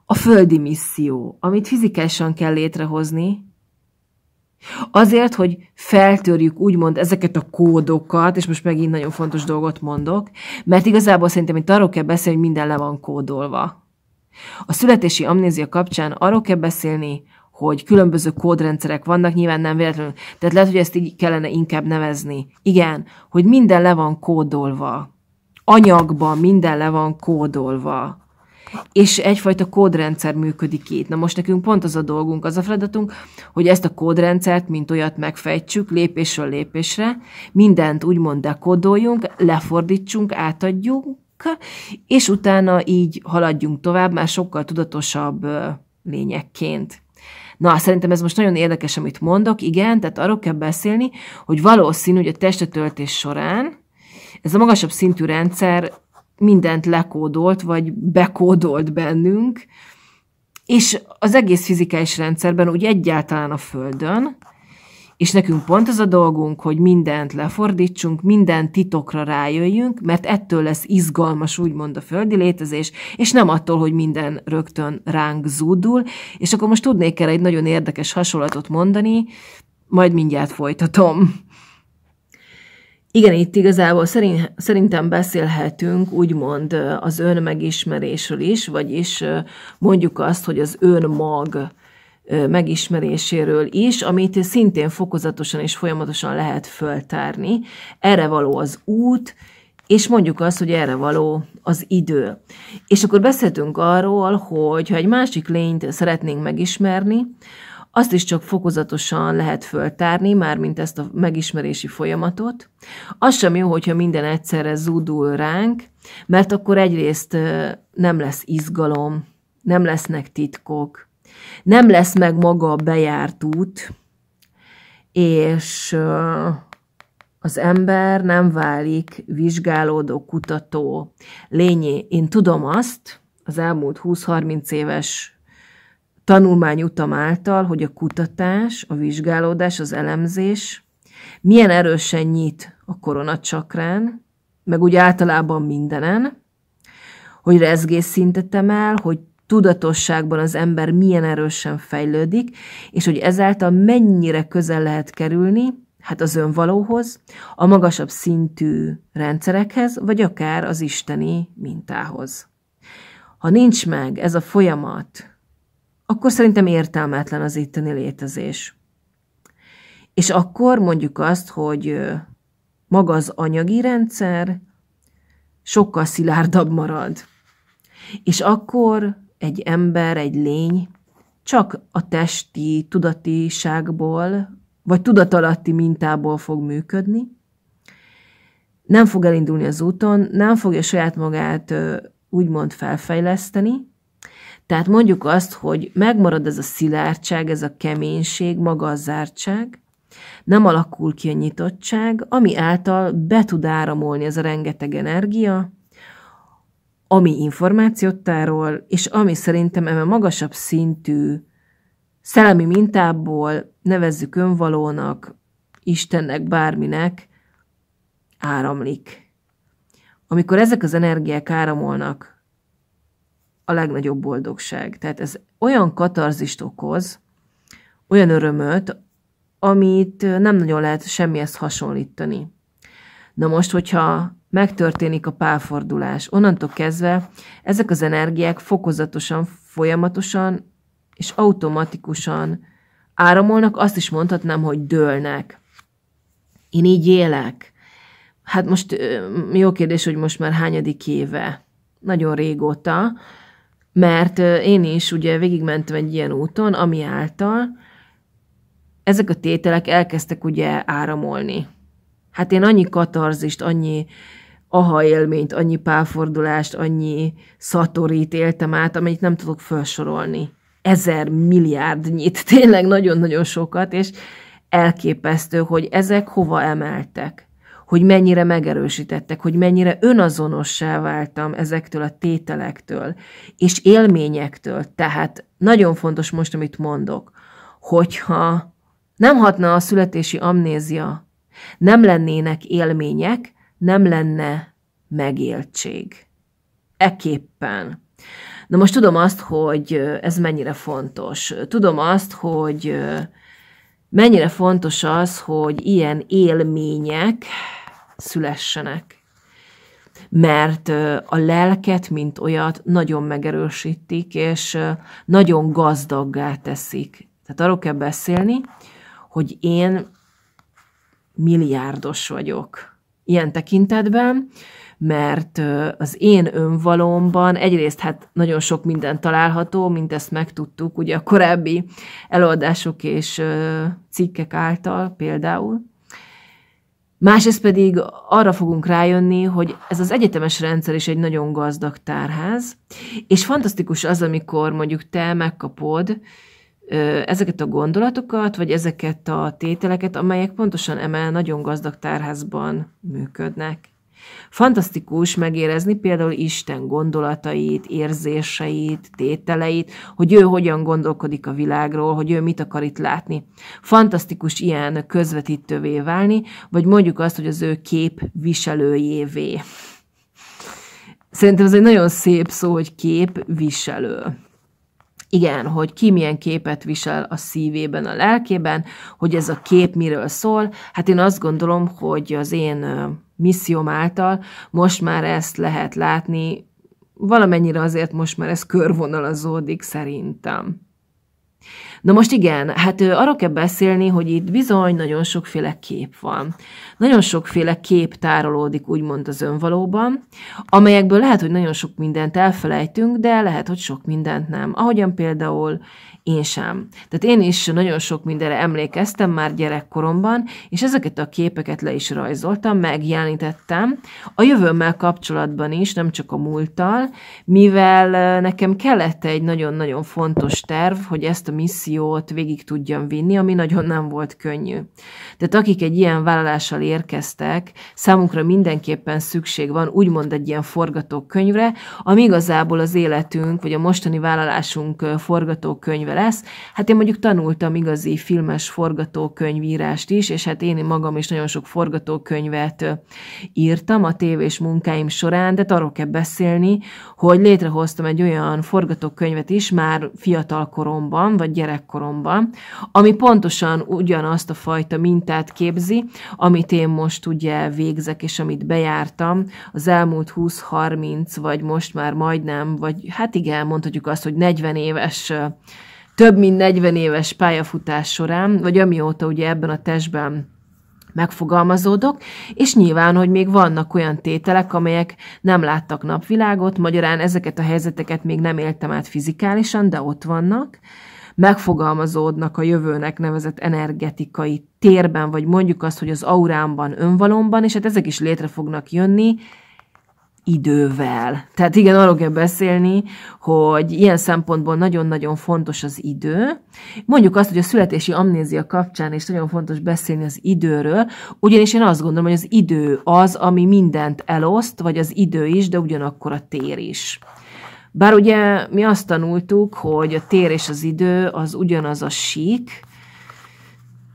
a földi misszió, amit fizikásan kell létrehozni, Azért, hogy feltörjük úgymond ezeket a kódokat, és most megint nagyon fontos dolgot mondok, mert igazából szerintem itt arról kell beszélni, hogy minden le van kódolva. A születési amnézia kapcsán arról kell beszélni, hogy különböző kódrendszerek vannak, nyilván nem véletlenül. Tehát lehet, hogy ezt így kellene inkább nevezni. Igen, hogy minden le van kódolva. Anyagban minden le van kódolva és egyfajta kódrendszer működik itt. Na most nekünk pont az a dolgunk, az a feladatunk, hogy ezt a kódrendszert, mint olyat megfejtsük lépésről lépésre, mindent úgymond dekódoljunk, lefordítsunk, átadjuk, és utána így haladjunk tovább, már sokkal tudatosabb lényekként. Na, szerintem ez most nagyon érdekes, amit mondok, igen, tehát arról kell beszélni, hogy valószínű, hogy a testetöltés során ez a magasabb szintű rendszer mindent lekódolt, vagy bekódolt bennünk, és az egész fizikális rendszerben, úgy egyáltalán a Földön, és nekünk pont az a dolgunk, hogy mindent lefordítsunk, minden titokra rájöjjünk, mert ettől lesz izgalmas, úgymond a földi létezés, és nem attól, hogy minden rögtön ránk zúdul. És akkor most tudnék erre egy nagyon érdekes hasonlatot mondani, majd mindjárt folytatom. Igen, itt igazából szerint, szerintem beszélhetünk úgymond az önmegismerésről is, vagyis mondjuk azt, hogy az önmag megismeréséről is, amit szintén fokozatosan és folyamatosan lehet föltárni. Erre való az út, és mondjuk azt, hogy erre való az idő. És akkor beszéltünk arról, hogy ha egy másik lényt szeretnénk megismerni, azt is csak fokozatosan lehet föltárni, mármint ezt a megismerési folyamatot. Az sem jó, hogyha minden egyszerre zúdul ránk, mert akkor egyrészt nem lesz izgalom, nem lesznek titkok, nem lesz meg maga a bejárt út, és az ember nem válik vizsgálódó, kutató lényé. Én tudom azt, az elmúlt 20-30 éves tanulmányutam által, hogy a kutatás, a vizsgálódás, az elemzés milyen erősen nyit a koronacsakrán, meg úgy általában mindenen, hogy rezgésszintet emel, hogy tudatosságban az ember milyen erősen fejlődik, és hogy ezáltal mennyire közel lehet kerülni, hát az önvalóhoz, a magasabb szintű rendszerekhez, vagy akár az isteni mintához. Ha nincs meg ez a folyamat, akkor szerintem értelmetlen az itteni létezés. És akkor mondjuk azt, hogy maga az anyagi rendszer sokkal szilárdabb marad. És akkor egy ember, egy lény csak a testi tudatiságból, vagy tudatalatti mintából fog működni, nem fog elindulni az úton, nem fogja saját magát úgymond felfejleszteni, tehát mondjuk azt, hogy megmarad ez a szilárdság, ez a keménység, maga a zártság, nem alakul ki a nyitottság, ami által be tud áramolni ez a rengeteg energia, ami információt tárol, és ami szerintem eme magasabb szintű szellemi mintából, nevezzük önvalónak, Istennek, bárminek, áramlik. Amikor ezek az energiák áramolnak a legnagyobb boldogság. Tehát ez olyan katarzist okoz, olyan örömöt, amit nem nagyon lehet semmihez hasonlítani. Na most, hogyha megtörténik a pálfordulás, onnantól kezdve ezek az energiák fokozatosan, folyamatosan és automatikusan áramolnak, azt is mondhatnám, hogy dőlnek. Én így élek. Hát most jó kérdés, hogy most már hányadik éve. Nagyon régóta mert én is ugye végigmentem egy ilyen úton, ami által ezek a tételek elkezdtek ugye áramolni. Hát én annyi katarzist, annyi aha élményt, annyi pálfordulást, annyi szatorit éltem át, amit nem tudok felsorolni. Ezer milliárdnyit, tényleg nagyon-nagyon sokat, és elképesztő, hogy ezek hova emeltek hogy mennyire megerősítettek, hogy mennyire önazonossá váltam ezektől a tételektől és élményektől. Tehát nagyon fontos most, amit mondok, hogyha nem hatna a születési amnézia, nem lennének élmények, nem lenne megéltség. Eképpen. Na most tudom azt, hogy ez mennyire fontos. Tudom azt, hogy mennyire fontos az, hogy ilyen élmények szülessenek. Mert a lelket, mint olyat, nagyon megerősítik, és nagyon gazdaggá teszik. Tehát arról kell beszélni, hogy én milliárdos vagyok ilyen tekintetben, mert az én önvalomban egyrészt hát nagyon sok minden található, mint ezt megtudtuk ugye a korábbi előadások és cikkek által például, Másrészt pedig arra fogunk rájönni, hogy ez az egyetemes rendszer is egy nagyon gazdag tárház, és fantasztikus az, amikor mondjuk te megkapod ezeket a gondolatokat, vagy ezeket a tételeket, amelyek pontosan emel nagyon gazdag tárházban működnek. Fantasztikus megérezni például Isten gondolatait, érzéseit, tételeit, hogy ő hogyan gondolkodik a világról, hogy ő mit akar itt látni. Fantasztikus ilyen közvetítővé válni, vagy mondjuk azt, hogy az ő kép Szerintem ez egy nagyon szép szó, hogy képviselő. Igen, hogy ki milyen képet visel a szívében, a lelkében, hogy ez a kép miről szól. Hát én azt gondolom, hogy az én misszióm által most már ezt lehet látni, valamennyire azért most már ez körvonalazódik szerintem. Na most igen, hát arra kell beszélni, hogy itt bizony nagyon sokféle kép van. Nagyon sokféle kép tárolódik úgymond az önvalóban, amelyekből lehet, hogy nagyon sok mindent elfelejtünk, de lehet, hogy sok mindent nem. Ahogyan például én sem. Tehát én is nagyon sok mindenre emlékeztem már gyerekkoromban, és ezeket a képeket le is rajzoltam, megjelenítettem. A jövőmmel kapcsolatban is, nem csak a múlttal, mivel nekem kellett egy nagyon-nagyon fontos terv, hogy ezt a missziót missziót végig tudjam vinni, ami nagyon nem volt könnyű. Tehát akik egy ilyen vállalással érkeztek, számunkra mindenképpen szükség van úgymond egy ilyen forgatókönyvre, ami igazából az életünk, vagy a mostani vállalásunk forgatókönyve lesz. Hát én mondjuk tanultam igazi filmes forgatókönyvírást is, és hát én magam is nagyon sok forgatókönyvet írtam a tévés munkáim során, de arról kell beszélni, hogy létrehoztam egy olyan forgatókönyvet is már fiatal koromban, vagy gyerek gyerekkoromban, ami pontosan ugyanazt a fajta mintát képzi, amit én most ugye végzek, és amit bejártam az elmúlt 20-30, vagy most már majdnem, vagy hát igen, mondhatjuk azt, hogy 40 éves több mint 40 éves pályafutás során, vagy amióta ugye ebben a testben megfogalmazódok, és nyilván, hogy még vannak olyan tételek, amelyek nem láttak napvilágot, magyarán ezeket a helyzeteket még nem éltem át fizikálisan, de ott vannak, megfogalmazódnak a jövőnek nevezett energetikai térben, vagy mondjuk azt, hogy az aurámban, önvalomban, és hát ezek is létre fognak jönni, idővel. Tehát igen, arról kell beszélni, hogy ilyen szempontból nagyon-nagyon fontos az idő. Mondjuk azt, hogy a születési amnézia kapcsán is nagyon fontos beszélni az időről, ugyanis én azt gondolom, hogy az idő az, ami mindent eloszt, vagy az idő is, de ugyanakkor a tér is. Bár ugye mi azt tanultuk, hogy a tér és az idő az ugyanaz a sík,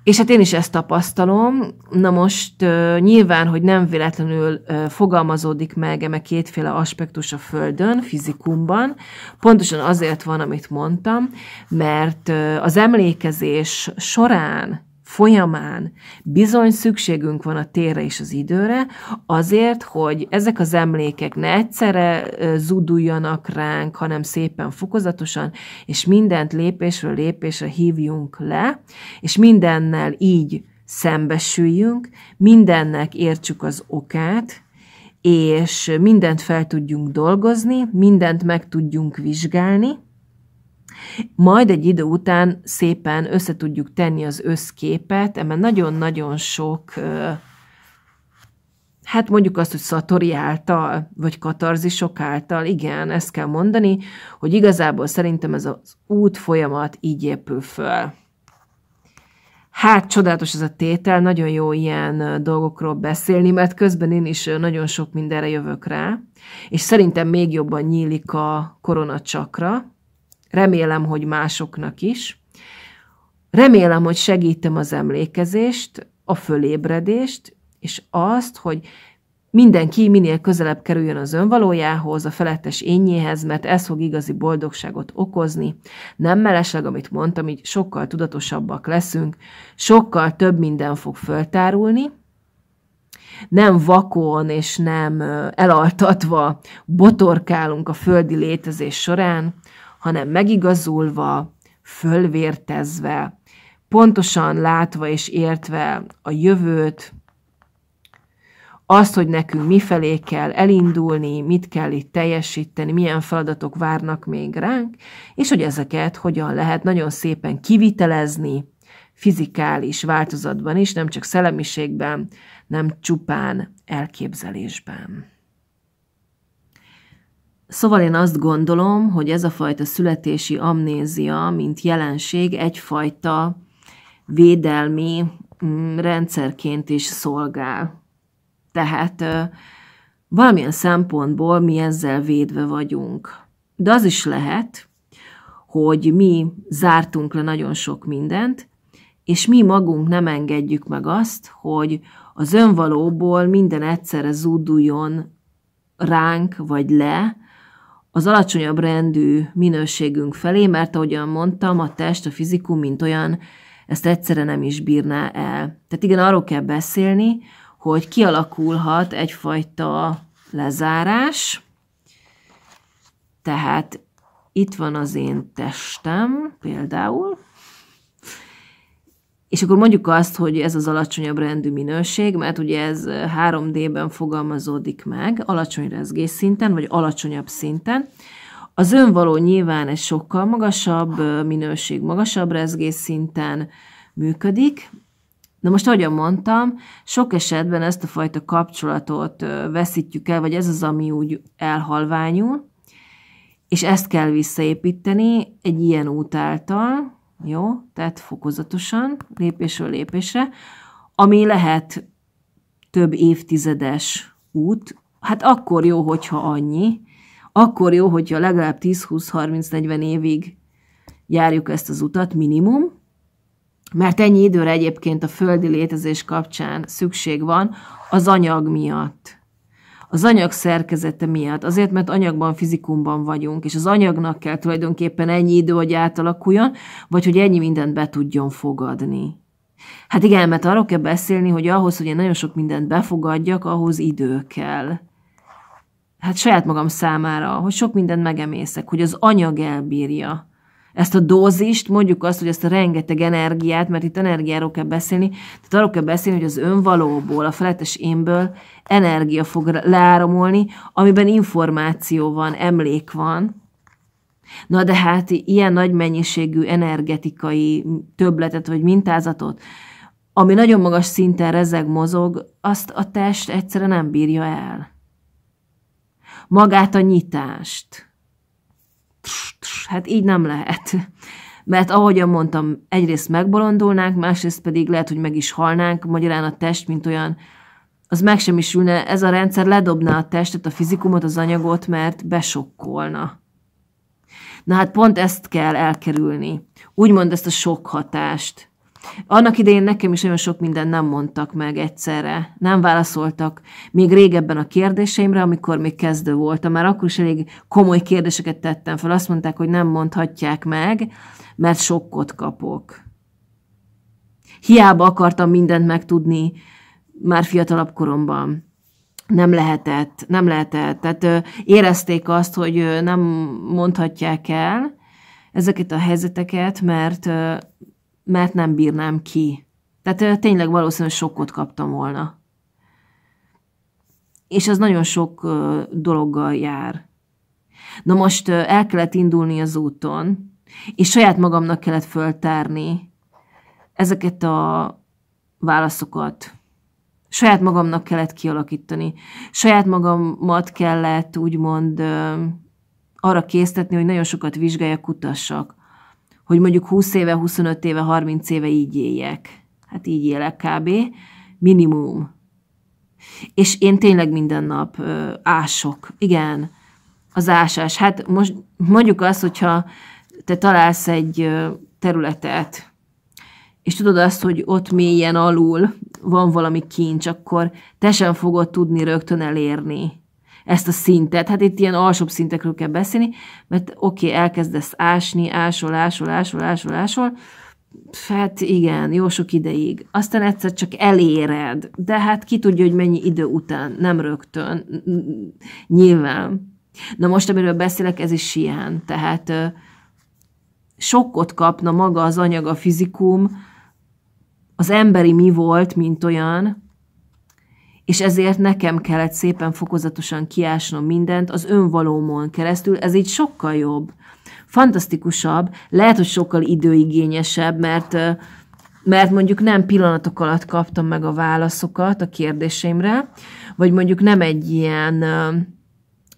és hát én is ezt tapasztalom. Na most uh, nyilván, hogy nem véletlenül uh, fogalmazódik meg eme kétféle aspektus a Földön, fizikumban. Pontosan azért van, amit mondtam, mert uh, az emlékezés során folyamán bizony szükségünk van a térre és az időre, azért, hogy ezek az emlékek ne egyszerre zuduljanak ránk, hanem szépen fokozatosan, és mindent lépésről lépésre hívjunk le, és mindennel így szembesüljünk, mindennek értsük az okát, és mindent fel tudjunk dolgozni, mindent meg tudjunk vizsgálni, majd egy idő után szépen össze tudjuk tenni az összképet, mert nagyon-nagyon sok hát mondjuk azt, hogy szatori által, vagy katarzisok által, igen, ezt kell mondani, hogy igazából szerintem ez az út folyamat így épül föl. Hát, csodálatos ez a tétel, nagyon jó ilyen dolgokról beszélni, mert közben én is nagyon sok mindenre jövök rá, és szerintem még jobban nyílik a koronacsakra, remélem, hogy másoknak is. Remélem, hogy segítem az emlékezést, a fölébredést, és azt, hogy mindenki minél közelebb kerüljön az önvalójához, a felettes énjéhez, mert ez fog igazi boldogságot okozni. Nem mellesleg amit mondtam, így sokkal tudatosabbak leszünk, sokkal több minden fog föltárulni, nem vakon és nem elaltatva botorkálunk a földi létezés során, hanem megigazulva, fölvértezve, pontosan látva és értve a jövőt, azt, hogy nekünk mifelé kell elindulni, mit kell itt teljesíteni, milyen feladatok várnak még ránk, és hogy ezeket hogyan lehet nagyon szépen kivitelezni fizikális változatban is, nem csak szellemiségben, nem csupán elképzelésben. Szóval én azt gondolom, hogy ez a fajta születési amnézia, mint jelenség egyfajta védelmi mm, rendszerként is szolgál. Tehát valamilyen szempontból mi ezzel védve vagyunk. De az is lehet, hogy mi zártunk le nagyon sok mindent, és mi magunk nem engedjük meg azt, hogy az önvalóból minden egyszerre zúduljon ránk vagy le, az alacsonyabb rendű minőségünk felé, mert ahogyan mondtam, a test, a fizikum, mint olyan, ezt egyszerre nem is bírná el. Tehát igen, arról kell beszélni, hogy kialakulhat egyfajta lezárás, tehát itt van az én testem például, és akkor mondjuk azt, hogy ez az alacsonyabb rendű minőség, mert ugye ez 3D-ben fogalmazódik meg, alacsony rezgés szinten, vagy alacsonyabb szinten. Az önvaló nyilván egy sokkal magasabb minőség, magasabb rezgés szinten működik, Na most, ahogyan mondtam, sok esetben ezt a fajta kapcsolatot veszítjük el, vagy ez az, ami úgy elhalványul, és ezt kell visszaépíteni egy ilyen út által, jó? Tehát fokozatosan, lépésről lépésre, ami lehet több évtizedes út, hát akkor jó, hogyha annyi, akkor jó, hogyha legalább 10-20-30-40 évig járjuk ezt az utat minimum, mert ennyi időre egyébként a földi létezés kapcsán szükség van az anyag miatt az anyag szerkezete miatt. Azért, mert anyagban, fizikumban vagyunk, és az anyagnak kell tulajdonképpen ennyi idő, hogy átalakuljon, vagy hogy ennyi mindent be tudjon fogadni. Hát igen, mert arról kell beszélni, hogy ahhoz, hogy én nagyon sok mindent befogadjak, ahhoz idő kell. Hát saját magam számára, hogy sok mindent megemészek, hogy az anyag elbírja ezt a dózist, mondjuk azt, hogy ezt a rengeteg energiát, mert itt energiáról kell beszélni, tehát arról kell beszélni, hogy az önvalóból, a feletes énből energia fog leáramolni, amiben információ van, emlék van, Na de hát ilyen nagy mennyiségű energetikai töbletet vagy mintázatot, ami nagyon magas szinten rezeg, mozog, azt a test egyszerűen nem bírja el. Magát a nyitást, hát így nem lehet. Mert ahogyan mondtam, egyrészt megbolondulnánk, másrészt pedig lehet, hogy meg is halnánk, magyarán a test, mint olyan, az megsemmisülne, ez a rendszer ledobná a testet, a fizikumot, az anyagot, mert besokkolna. Na hát pont ezt kell elkerülni. Úgymond ezt a sok hatást. Annak idején nekem is olyan sok minden nem mondtak meg egyszerre. Nem válaszoltak még régebben a kérdéseimre, amikor még kezdő voltam. Már akkor is elég komoly kérdéseket tettem fel. Azt mondták, hogy nem mondhatják meg, mert sokkot kapok. Hiába akartam mindent megtudni már fiatalabb koromban nem lehetett, nem lehetett. Tehát ö, érezték azt, hogy ö, nem mondhatják el ezeket a helyzeteket, mert ö, mert nem bírnám ki. Tehát tényleg valószínűleg sokkot kaptam volna. És az nagyon sok dologgal jár. Na most el kellett indulni az úton, és saját magamnak kellett föltárni ezeket a válaszokat. Saját magamnak kellett kialakítani. Saját magamat kellett úgymond arra késztetni, hogy nagyon sokat vizsgáljak, kutassak hogy mondjuk 20 éve, 25 éve, 30 éve így éljek. Hát így élek kb. Minimum. És én tényleg minden nap ö, ások. Igen, az ásás. Hát most mondjuk azt, hogyha te találsz egy területet, és tudod azt, hogy ott mélyen alul van valami kincs, akkor te sem fogod tudni rögtön elérni ezt a szintet. Hát itt ilyen alsóbb szintekről kell beszélni, mert oké, okay, elkezdesz ásni, ásol, ásol, ásol, ásol, ásol, hát igen, jó sok ideig. Aztán egyszer csak eléred, de hát ki tudja, hogy mennyi idő után, nem rögtön, nyilván. Na most, amiről beszélek, ez is ilyen. Tehát ö, sokkot kapna maga az anyag, a fizikum, az emberi mi volt, mint olyan, és ezért nekem kellett szépen fokozatosan kiásnom mindent az önvalómon keresztül, ez így sokkal jobb, fantasztikusabb, lehet, hogy sokkal időigényesebb, mert mert mondjuk nem pillanatok alatt kaptam meg a válaszokat a kérdéseimre, vagy mondjuk nem egy ilyen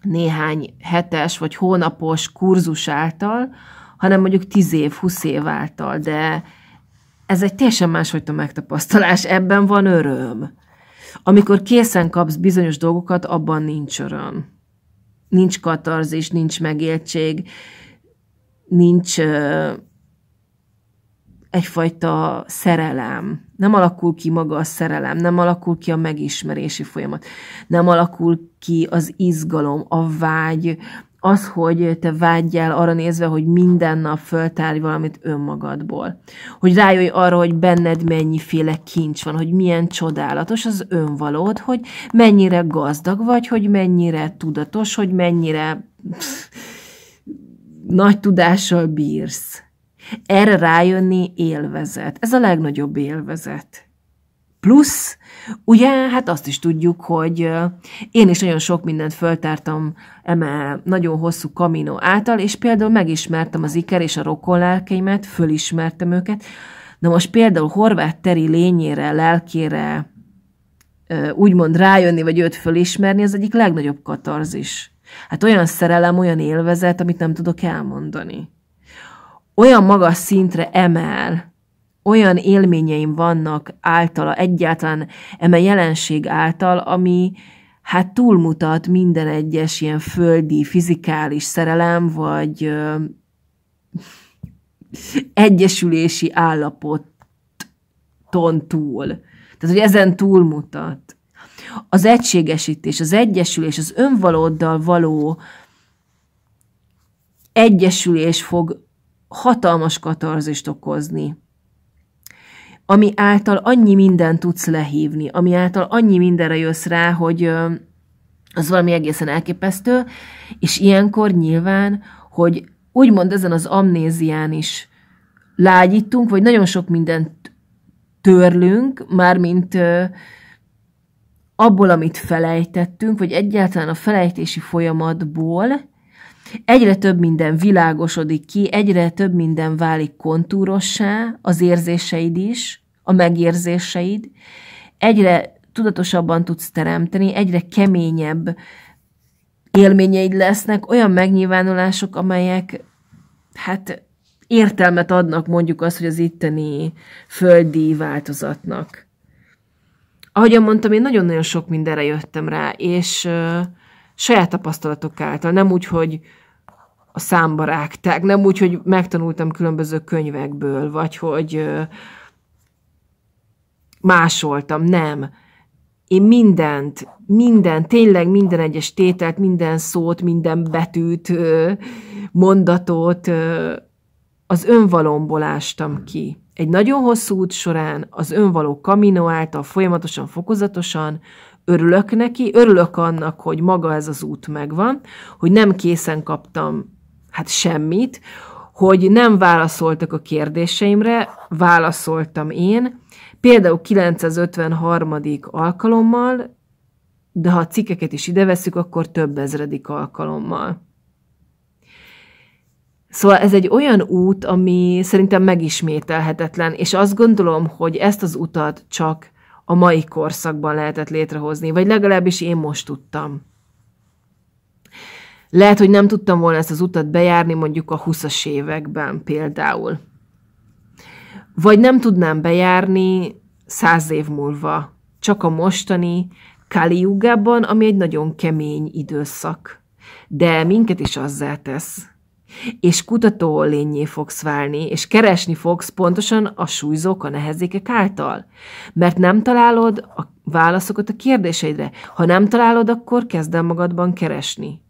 néhány hetes vagy hónapos kurzus által, hanem mondjuk tíz év, húsz év által, de ez egy teljesen másfajta megtapasztalás, ebben van öröm. Amikor készen kapsz bizonyos dolgokat, abban nincs öröm. Nincs katarzis, nincs megéltség, nincs ö, egyfajta szerelem. Nem alakul ki maga a szerelem, nem alakul ki a megismerési folyamat, nem alakul ki az izgalom, a vágy, az, hogy te vágyjál arra nézve, hogy minden nap föltárj valamit önmagadból. Hogy rájöjj arra, hogy benned mennyiféle kincs van, hogy milyen csodálatos az önvalód, hogy mennyire gazdag vagy, hogy mennyire tudatos, hogy mennyire nagy tudással bírsz. Erre rájönni élvezet. Ez a legnagyobb élvezet plusz, ugye, hát azt is tudjuk, hogy én is nagyon sok mindent föltártam eme nagyon hosszú kamino által, és például megismertem az iker és a rokon lelkeimet, fölismertem őket. Na most például horvát teri lényére, lelkére úgymond rájönni, vagy őt fölismerni, az egyik legnagyobb katarzis. Hát olyan szerelem, olyan élvezet, amit nem tudok elmondani. Olyan magas szintre emel, olyan élményeim vannak általa, egyáltalán eme jelenség által, ami hát túlmutat minden egyes ilyen földi, fizikális szerelem, vagy ö, egyesülési állapotton túl. Tehát, hogy ezen túlmutat. Az egységesítés, az egyesülés, az önvalóddal való egyesülés fog hatalmas katarzist okozni ami által annyi mindent tudsz lehívni, ami által annyi mindenre jössz rá, hogy az valami egészen elképesztő, és ilyenkor nyilván, hogy úgymond ezen az amnézián is lágyítunk, vagy nagyon sok mindent törlünk, mármint abból, amit felejtettünk, vagy egyáltalán a felejtési folyamatból, Egyre több minden világosodik ki, egyre több minden válik kontúrossá, az érzéseid is, a megérzéseid. Egyre tudatosabban tudsz teremteni, egyre keményebb élményeid lesznek, olyan megnyilvánulások, amelyek hát értelmet adnak mondjuk az, hogy az itteni földi változatnak. Ahogy mondtam, én nagyon-nagyon sok mindenre jöttem rá, és ö, saját tapasztalatok által, nem úgy, hogy a számba Nem úgy, hogy megtanultam különböző könyvekből, vagy hogy másoltam. Nem. Én mindent, minden, tényleg minden egyes tételt, minden szót, minden betűt, mondatot az önvalomból ástam ki. Egy nagyon hosszú út során az önvaló kaminó által folyamatosan, fokozatosan örülök neki, örülök annak, hogy maga ez az út megvan, hogy nem készen kaptam hát semmit, hogy nem válaszoltak a kérdéseimre, válaszoltam én, például 953. alkalommal, de ha a cikkeket is ide veszük, akkor több ezredik alkalommal. Szóval ez egy olyan út, ami szerintem megismételhetetlen, és azt gondolom, hogy ezt az utat csak a mai korszakban lehetett létrehozni, vagy legalábbis én most tudtam. Lehet, hogy nem tudtam volna ezt az utat bejárni mondjuk a 20-as években például. Vagy nem tudnám bejárni száz év múlva, csak a mostani Kali ami egy nagyon kemény időszak. De minket is azzá tesz. És kutató lényé fogsz válni, és keresni fogsz pontosan a súlyzók, a nehezékek által. Mert nem találod a válaszokat a kérdéseidre. Ha nem találod, akkor kezd el magadban keresni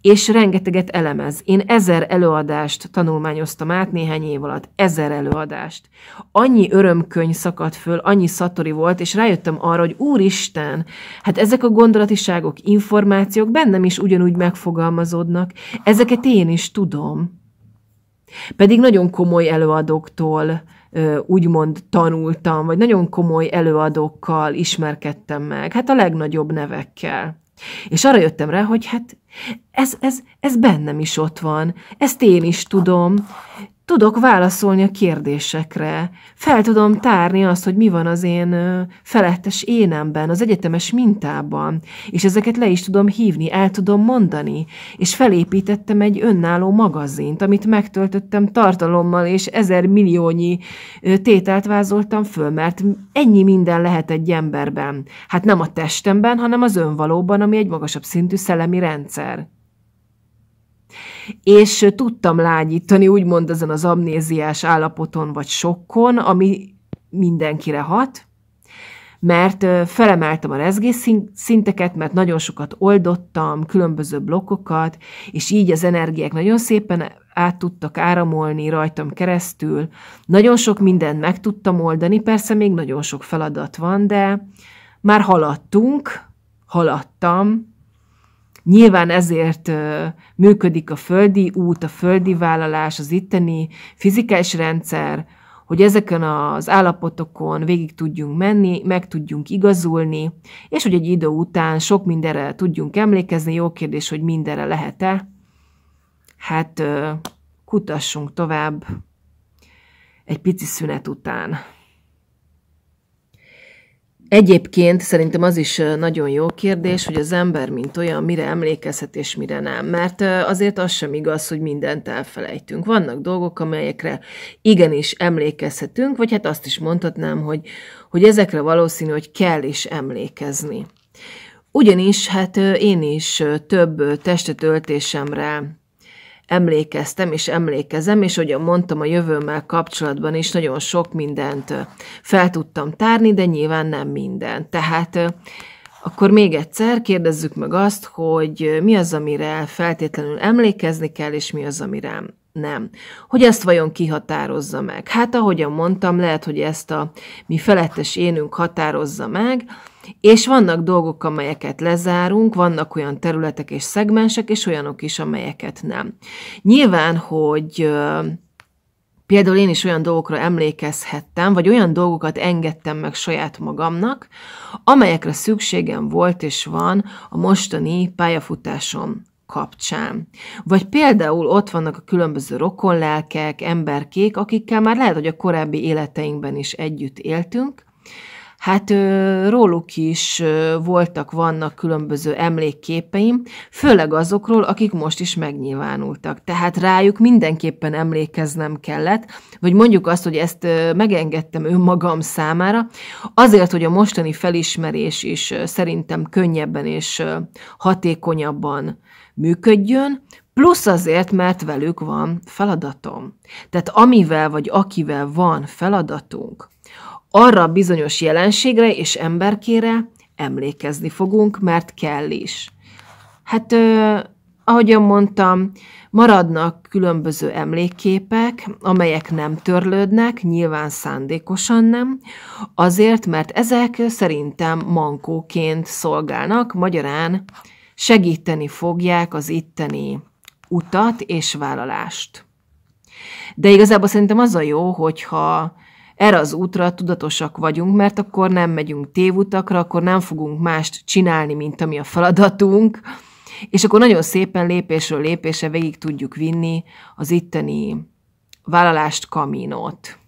és rengeteget elemez. Én ezer előadást tanulmányoztam át néhány év alatt, ezer előadást. Annyi örömkönyv szakadt föl, annyi szatori volt, és rájöttem arra, hogy úristen, hát ezek a gondolatiságok, információk bennem is ugyanúgy megfogalmazódnak, ezeket én is tudom. Pedig nagyon komoly előadóktól úgymond tanultam, vagy nagyon komoly előadókkal ismerkedtem meg, hát a legnagyobb nevekkel. És arra jöttem rá, hogy hát ez, ez, ez bennem is ott van, ezt én is tudom. Tudok válaszolni a kérdésekre, fel tudom tárni azt, hogy mi van az én felettes énemben, az egyetemes mintában, és ezeket le is tudom hívni, el tudom mondani, és felépítettem egy önálló magazint, amit megtöltöttem tartalommal, és ezer milliónyi tételt vázoltam föl, mert ennyi minden lehet egy emberben. Hát nem a testemben, hanem az önvalóban, ami egy magasabb szintű szellemi rendszer és tudtam lágyítani, úgymond ezen az amnéziás állapoton vagy sokkon, ami mindenkire hat, mert felemeltem a rezgésszinteket, mert nagyon sokat oldottam, különböző blokkokat, és így az energiák nagyon szépen át tudtak áramolni rajtam keresztül. Nagyon sok mindent meg tudtam oldani, persze még nagyon sok feladat van, de már haladtunk, haladtam, Nyilván ezért működik a földi út, a földi vállalás, az itteni fizikális rendszer, hogy ezeken az állapotokon végig tudjunk menni, meg tudjunk igazulni, és hogy egy idő után sok mindenre tudjunk emlékezni. Jó kérdés, hogy mindenre lehet-e. Hát kutassunk tovább egy pici szünet után. Egyébként szerintem az is nagyon jó kérdés, hogy az ember, mint olyan, mire emlékezhet és mire nem. Mert azért az sem igaz, hogy mindent elfelejtünk. Vannak dolgok, amelyekre igenis emlékezhetünk, vagy hát azt is mondhatnám, hogy, hogy ezekre valószínű, hogy kell is emlékezni. Ugyanis hát én is több testetöltésemre emlékeztem és emlékezem, és ahogyan mondtam, a jövőmmel kapcsolatban is nagyon sok mindent fel tudtam tárni, de nyilván nem mindent. Tehát akkor még egyszer kérdezzük meg azt, hogy mi az, amire feltétlenül emlékezni kell, és mi az, amire nem. Hogy ezt vajon kihatározza meg? Hát ahogyan mondtam, lehet, hogy ezt a mi felettes énünk határozza meg, és vannak dolgok, amelyeket lezárunk, vannak olyan területek és szegmensek, és olyanok is, amelyeket nem. Nyilván, hogy például én is olyan dolgokra emlékezhettem, vagy olyan dolgokat engedtem meg saját magamnak, amelyekre szükségem volt és van a mostani pályafutásom kapcsán. Vagy például ott vannak a különböző rokonlelkek, emberkék, akikkel már lehet, hogy a korábbi életeinkben is együtt éltünk, Hát róluk is voltak, vannak különböző emlékképeim, főleg azokról, akik most is megnyilvánultak. Tehát rájuk mindenképpen emlékeznem kellett, vagy mondjuk azt, hogy ezt megengedtem önmagam számára, azért, hogy a mostani felismerés is szerintem könnyebben és hatékonyabban működjön, Plusz azért, mert velük van feladatom. Tehát amivel vagy akivel van feladatunk, arra a bizonyos jelenségre és emberkére emlékezni fogunk, mert kell is. Hát, ö, ahogyan mondtam, maradnak különböző emlékképek, amelyek nem törlődnek, nyilván szándékosan nem, azért, mert ezek szerintem mankóként szolgálnak, magyarán segíteni fogják az itteni utat és vállalást. De igazából szerintem az a jó, hogyha erre az útra tudatosak vagyunk, mert akkor nem megyünk tévutakra, akkor nem fogunk mást csinálni, mint ami a feladatunk, és akkor nagyon szépen lépésről lépésre végig tudjuk vinni az itteni vállalást, kaminót.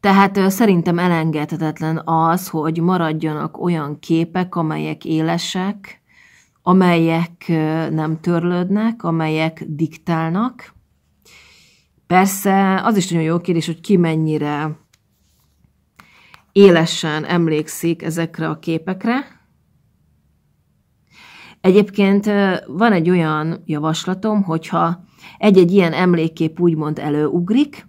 Tehát szerintem elengedhetetlen az, hogy maradjanak olyan képek, amelyek élesek, amelyek nem törlődnek, amelyek diktálnak, Persze az is nagyon jó kérdés, hogy ki mennyire élesen emlékszik ezekre a képekre. Egyébként van egy olyan javaslatom, hogyha egy-egy ilyen emlékkép úgymond előugrik,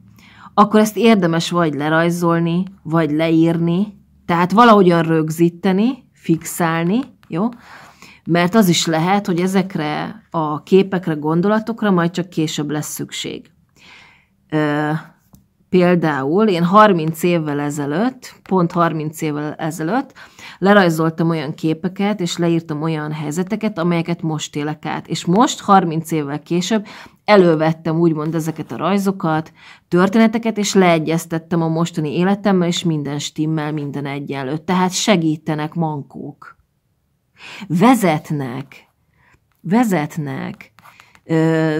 akkor ezt érdemes vagy lerajzolni, vagy leírni, tehát valahogyan rögzíteni, fixálni, jó? Mert az is lehet, hogy ezekre a képekre, gondolatokra majd csak később lesz szükség. Például én 30 évvel ezelőtt, pont 30 évvel ezelőtt lerajzoltam olyan képeket, és leírtam olyan helyzeteket, amelyeket most élek át. És most, 30 évvel később elővettem úgymond ezeket a rajzokat, történeteket, és leegyeztettem a mostani életemmel, és minden stimmel, minden egyenlő. Tehát segítenek mankók. Vezetnek. Vezetnek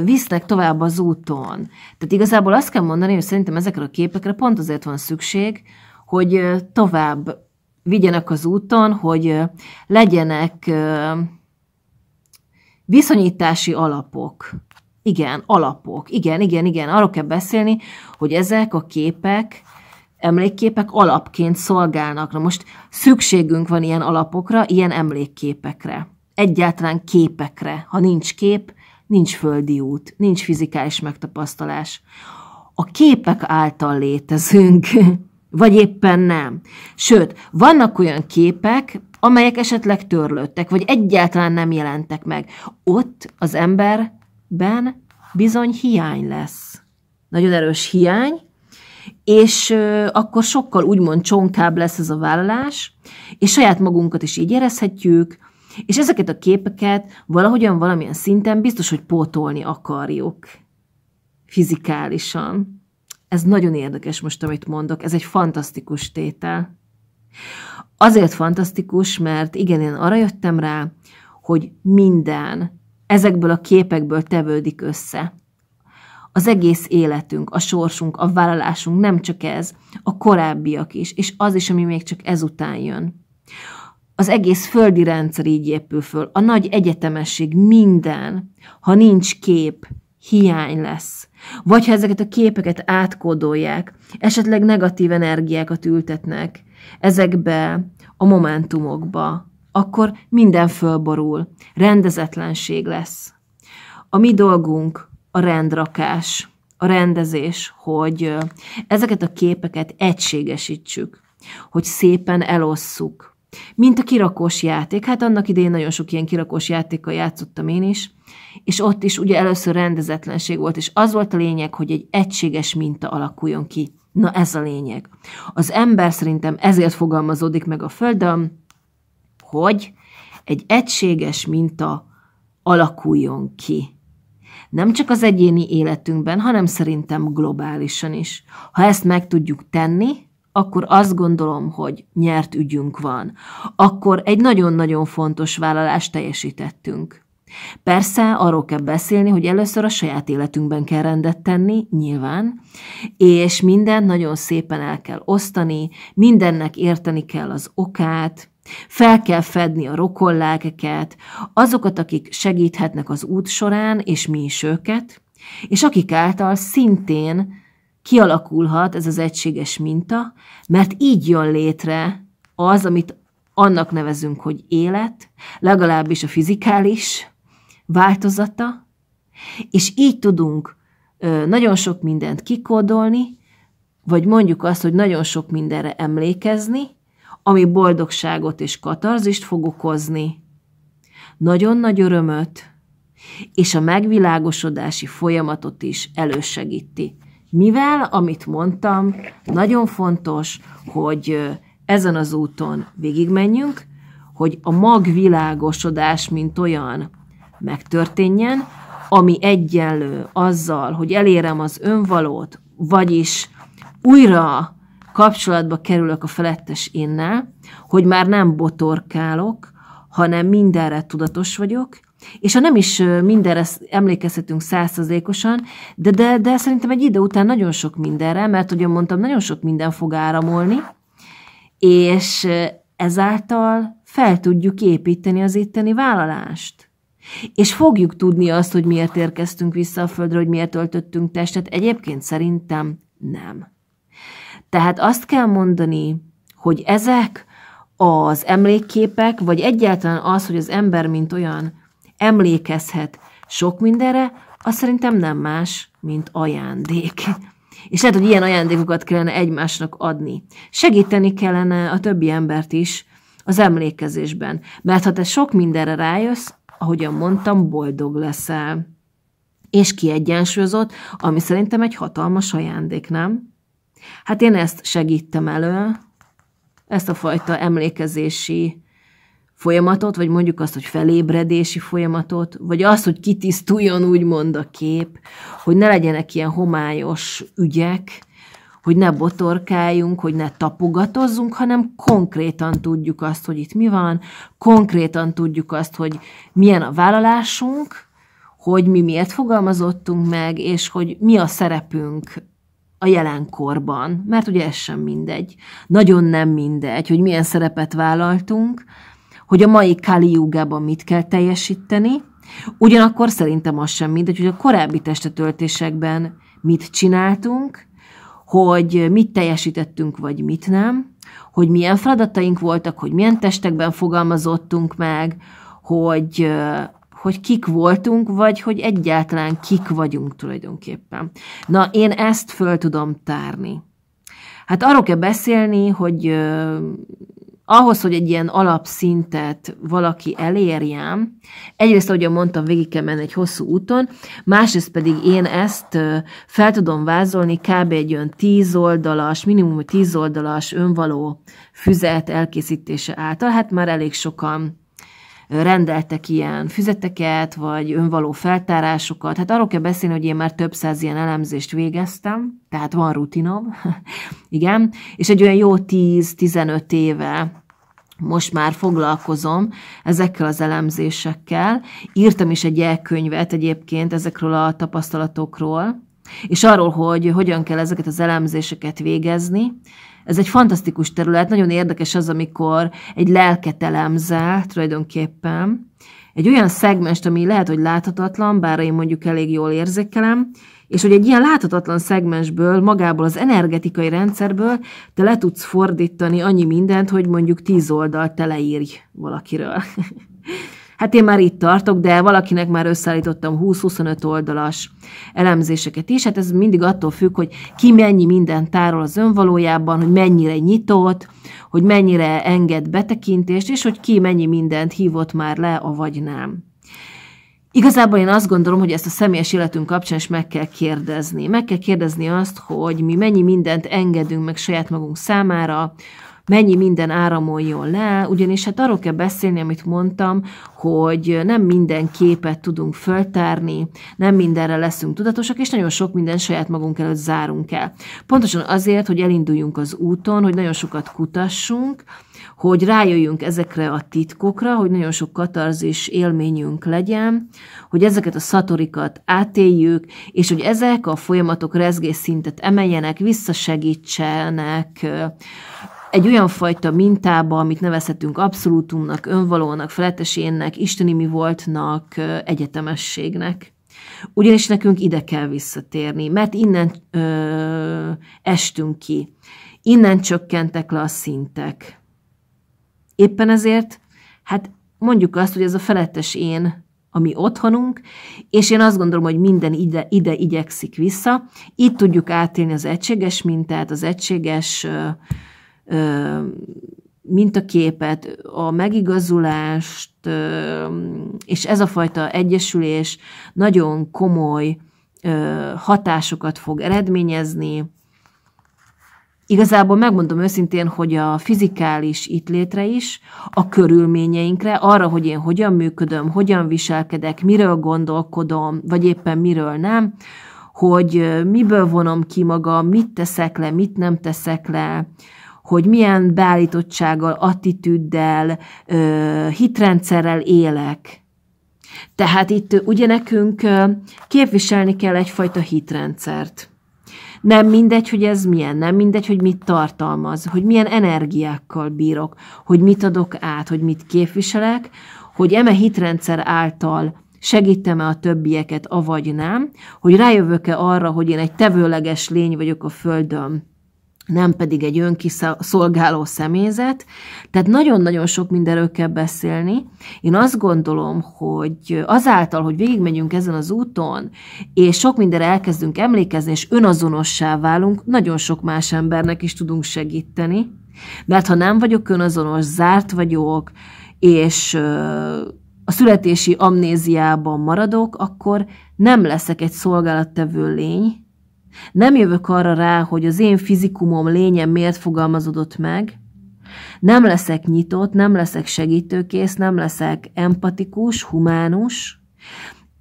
visznek tovább az úton. Tehát igazából azt kell mondani, hogy szerintem ezekre a képekre pont azért van szükség, hogy tovább vigyenek az úton, hogy legyenek viszonyítási alapok. Igen, alapok. Igen, igen, igen. Arról kell beszélni, hogy ezek a képek, emlékképek alapként szolgálnak. Na most szükségünk van ilyen alapokra, ilyen emlékképekre. Egyáltalán képekre. Ha nincs kép, nincs földi út, nincs fizikális megtapasztalás. A képek által létezünk, vagy éppen nem. Sőt, vannak olyan képek, amelyek esetleg törlődtek, vagy egyáltalán nem jelentek meg. Ott az emberben bizony hiány lesz. Nagyon erős hiány, és akkor sokkal úgymond csonkább lesz ez a vállalás, és saját magunkat is így érezhetjük, és ezeket a képeket valahogyan valamilyen szinten biztos, hogy pótolni akarjuk. Fizikálisan. Ez nagyon érdekes most, amit mondok. Ez egy fantasztikus tétel. Azért fantasztikus, mert igen, én arra jöttem rá, hogy minden ezekből a képekből tevődik össze. Az egész életünk, a sorsunk, a vállalásunk nem csak ez, a korábbiak is, és az is, ami még csak ezután jön az egész földi rendszer így épül föl, a nagy egyetemesség, minden, ha nincs kép, hiány lesz. Vagy ha ezeket a képeket átkódolják, esetleg negatív energiákat ültetnek ezekbe a momentumokba, akkor minden fölborul, rendezetlenség lesz. A mi dolgunk a rendrakás, a rendezés, hogy ezeket a képeket egységesítsük, hogy szépen elosszuk, mint a kirakós játék. Hát annak idején nagyon sok ilyen kirakós játékkal játszottam én is, és ott is ugye először rendezetlenség volt, és az volt a lényeg, hogy egy egységes minta alakuljon ki. Na ez a lényeg. Az ember szerintem ezért fogalmazódik meg a Földön, hogy egy egységes minta alakuljon ki. Nem csak az egyéni életünkben, hanem szerintem globálisan is. Ha ezt meg tudjuk tenni, akkor azt gondolom, hogy nyert ügyünk van. Akkor egy nagyon-nagyon fontos vállalást teljesítettünk. Persze arról kell beszélni, hogy először a saját életünkben kell rendet tenni, nyilván, és mindent nagyon szépen el kell osztani, mindennek érteni kell az okát, fel kell fedni a rokonlelkeket, azokat, akik segíthetnek az út során, és mi is őket, és akik által szintén kialakulhat ez az egységes minta, mert így jön létre az, amit annak nevezünk, hogy élet, legalábbis a fizikális változata, és így tudunk nagyon sok mindent kikódolni, vagy mondjuk azt, hogy nagyon sok mindenre emlékezni, ami boldogságot és katarzist fog okozni, nagyon nagy örömöt, és a megvilágosodási folyamatot is elősegíti. Mivel, amit mondtam, nagyon fontos, hogy ezen az úton végigmenjünk, hogy a magvilágosodás, mint olyan, megtörténjen, ami egyenlő azzal, hogy elérem az önvalót, vagyis újra kapcsolatba kerülök a felettes énnel, hogy már nem botorkálok, hanem mindenre tudatos vagyok, és ha nem is mindenre emlékezhetünk százszerzékosan, de, de, de szerintem egy idő után nagyon sok mindenre, mert ugye mondtam, nagyon sok minden fog áramolni, és ezáltal fel tudjuk építeni az itteni vállalást. És fogjuk tudni azt, hogy miért érkeztünk vissza a Földre, hogy miért öltöttünk testet. Egyébként szerintem nem. Tehát azt kell mondani, hogy ezek az emlékképek, vagy egyáltalán az, hogy az ember mint olyan emlékezhet sok mindenre, az szerintem nem más, mint ajándék. És lehet, hogy ilyen ajándékokat kellene egymásnak adni. Segíteni kellene a többi embert is az emlékezésben. Mert ha te sok mindenre rájössz, ahogyan mondtam, boldog leszel. És kiegyensúlyozott, ami szerintem egy hatalmas ajándék, nem? Hát én ezt segítem elő, ezt a fajta emlékezési folyamatot, vagy mondjuk azt, hogy felébredési folyamatot, vagy azt, hogy kitisztuljon úgymond a kép, hogy ne legyenek ilyen homályos ügyek, hogy ne botorkáljunk, hogy ne tapogatozzunk, hanem konkrétan tudjuk azt, hogy itt mi van, konkrétan tudjuk azt, hogy milyen a vállalásunk, hogy mi miért fogalmazottunk meg, és hogy mi a szerepünk a jelenkorban, mert ugye ez sem mindegy. Nagyon nem mindegy, hogy milyen szerepet vállaltunk, hogy a mai Kali Jugában mit kell teljesíteni, ugyanakkor szerintem az sem mindegy, hogy a korábbi testetöltésekben mit csináltunk, hogy mit teljesítettünk, vagy mit nem, hogy milyen feladataink voltak, hogy milyen testekben fogalmazottunk meg, hogy, hogy kik voltunk, vagy hogy egyáltalán kik vagyunk tulajdonképpen. Na, én ezt föl tudom tárni. Hát arról kell beszélni, hogy ahhoz, hogy egy ilyen alapszintet valaki elérjem, egyrészt, ahogy mondtam, végig kell menni egy hosszú úton, másrészt pedig én ezt fel tudom vázolni kb. egy olyan tíz oldalas, minimum tíz oldalas önvaló füzet elkészítése által. Hát már elég sokan rendeltek ilyen füzeteket, vagy önvaló feltárásokat. Hát arról kell beszélni, hogy én már több száz ilyen elemzést végeztem, tehát van rutinom, igen, és egy olyan jó 10-15 éve most már foglalkozom ezekkel az elemzésekkel. Írtam is egy elkönyvet egyébként ezekről a tapasztalatokról, és arról, hogy hogyan kell ezeket az elemzéseket végezni, ez egy fantasztikus terület, nagyon érdekes az, amikor egy lelket elemzel tulajdonképpen, egy olyan szegmest, ami lehet, hogy láthatatlan, bár én mondjuk elég jól érzékelem, és hogy egy ilyen láthatatlan szegmensből, magából az energetikai rendszerből te le tudsz fordítani annyi mindent, hogy mondjuk tíz oldal teleírj valakiről. Hát én már itt tartok, de valakinek már összeállítottam 20-25 oldalas elemzéseket is. Hát ez mindig attól függ, hogy ki mennyi mindent tárol az önvalójában, hogy mennyire nyitott, hogy mennyire enged betekintést, és hogy ki mennyi mindent hívott már le, avagy nem. Igazából én azt gondolom, hogy ezt a személyes életünk kapcsán is meg kell kérdezni. Meg kell kérdezni azt, hogy mi mennyi mindent engedünk meg saját magunk számára, mennyi minden áramoljon le, ugyanis hát arról kell beszélni, amit mondtam, hogy nem minden képet tudunk föltárni, nem mindenre leszünk tudatosak, és nagyon sok minden saját magunk előtt zárunk el. Pontosan azért, hogy elinduljunk az úton, hogy nagyon sokat kutassunk, hogy rájöjjünk ezekre a titkokra, hogy nagyon sok katarzis élményünk legyen, hogy ezeket a szatorikat átéljük, és hogy ezek a folyamatok rezgésszintet emeljenek, visszasegítsenek, egy olyan fajta mintába, amit nevezhetünk abszolútumnak, önvalónak, feletesénnek, isteni mi voltnak, egyetemességnek. Ugyanis nekünk ide kell visszatérni, mert innen ö, estünk ki, innen csökkentek le a szintek. Éppen ezért, hát mondjuk azt, hogy ez a felettes én ami otthonunk, és én azt gondolom, hogy minden ide, ide igyekszik vissza. Itt tudjuk átélni az egységes mintát, az egységes ö, mint a képet, a megigazulást, és ez a fajta egyesülés nagyon komoly hatásokat fog eredményezni. Igazából megmondom őszintén, hogy a fizikális létre is, a körülményeinkre, arra, hogy én hogyan működöm, hogyan viselkedek, miről gondolkodom, vagy éppen miről nem, hogy miből vonom ki magam, mit teszek le, mit nem teszek le, hogy milyen beállítottsággal, attitűddel, hitrendszerrel élek. Tehát itt ugye nekünk képviselni kell egyfajta hitrendszert. Nem mindegy, hogy ez milyen, nem mindegy, hogy mit tartalmaz, hogy milyen energiákkal bírok, hogy mit adok át, hogy mit képviselek, hogy eme hitrendszer által segítem-e a többieket, avagy nem, hogy rájövök-e arra, hogy én egy tevőleges lény vagyok a Földön, nem pedig egy önkiszolgáló személyzet. Tehát nagyon-nagyon sok mindenről kell beszélni. Én azt gondolom, hogy azáltal, hogy végigmegyünk ezen az úton, és sok mindenre elkezdünk emlékezni, és önazonossá válunk, nagyon sok más embernek is tudunk segíteni. Mert hát, ha nem vagyok önazonos, zárt vagyok, és a születési amnéziában maradok, akkor nem leszek egy szolgálattevő lény, nem jövök arra rá, hogy az én fizikumom lényem miért fogalmazódott meg, nem leszek nyitott, nem leszek segítőkész, nem leszek empatikus, humánus,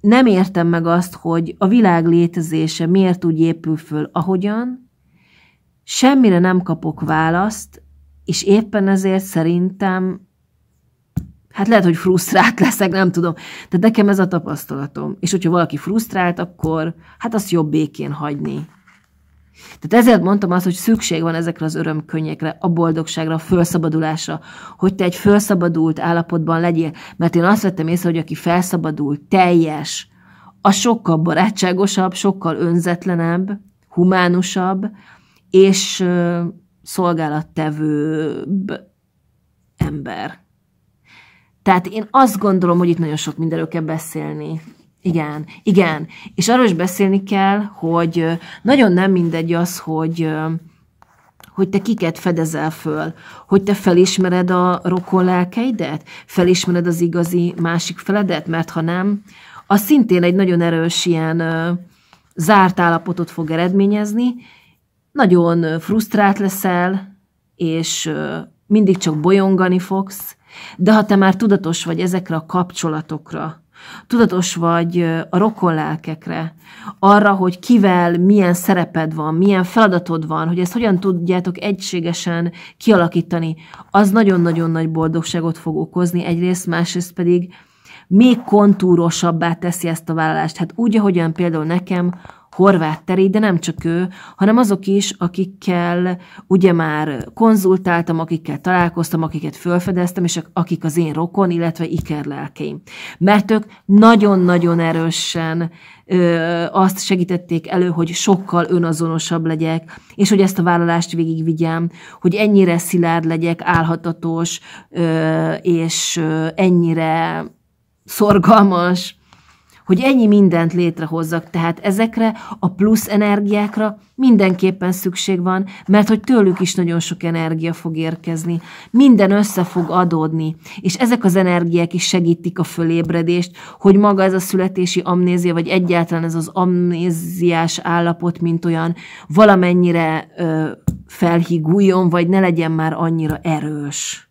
nem értem meg azt, hogy a világ létezése miért úgy épül föl, ahogyan, semmire nem kapok választ, és éppen ezért szerintem Hát lehet, hogy frusztrált leszek, nem tudom. De nekem ez a tapasztalatom. És hogyha valaki frusztrált, akkor hát azt jobb békén hagyni. Tehát ezért mondtam azt, hogy szükség van ezekre az örömkönnyekre, a boldogságra, a felszabadulásra, hogy te egy fölszabadult állapotban legyél. Mert én azt vettem észre, hogy aki felszabadult, teljes, a sokkal barátságosabb, sokkal önzetlenebb, humánusabb, és szolgálattevőbb ember. Tehát én azt gondolom, hogy itt nagyon sok mindenről kell beszélni. Igen, igen. És arról is beszélni kell, hogy nagyon nem mindegy az, hogy hogy te kiket fedezel föl, hogy te felismered a rokon lelkeidet, felismered az igazi másik feledet, mert ha nem, az szintén egy nagyon erős ilyen zárt állapotot fog eredményezni, nagyon frusztrált leszel, és mindig csak bolyongani fogsz, de ha te már tudatos vagy ezekre a kapcsolatokra, tudatos vagy a rokonlelkekre, arra, hogy kivel milyen szereped van, milyen feladatod van, hogy ezt hogyan tudjátok egységesen kialakítani, az nagyon-nagyon nagy boldogságot fog okozni egyrészt, másrészt pedig még kontúrosabbá teszi ezt a vállalást. Hát úgy, ahogyan például nekem horvát teré, de nem csak ő, hanem azok is, akikkel ugye már konzultáltam, akikkel találkoztam, akiket fölfedeztem, és akik az én rokon, illetve ikerlelkeim. Mert ők nagyon-nagyon erősen ö, azt segítették elő, hogy sokkal önazonosabb legyek, és hogy ezt a vállalást végigvigyem, hogy ennyire szilárd legyek, állhatatos, ö, és ö, ennyire szorgalmas, hogy ennyi mindent létrehozzak, tehát ezekre a plusz energiákra mindenképpen szükség van, mert hogy tőlük is nagyon sok energia fog érkezni. Minden össze fog adódni, és ezek az energiák is segítik a fölébredést, hogy maga ez a születési amnézia, vagy egyáltalán ez az amnéziás állapot, mint olyan valamennyire ö, felhiguljon, vagy ne legyen már annyira erős.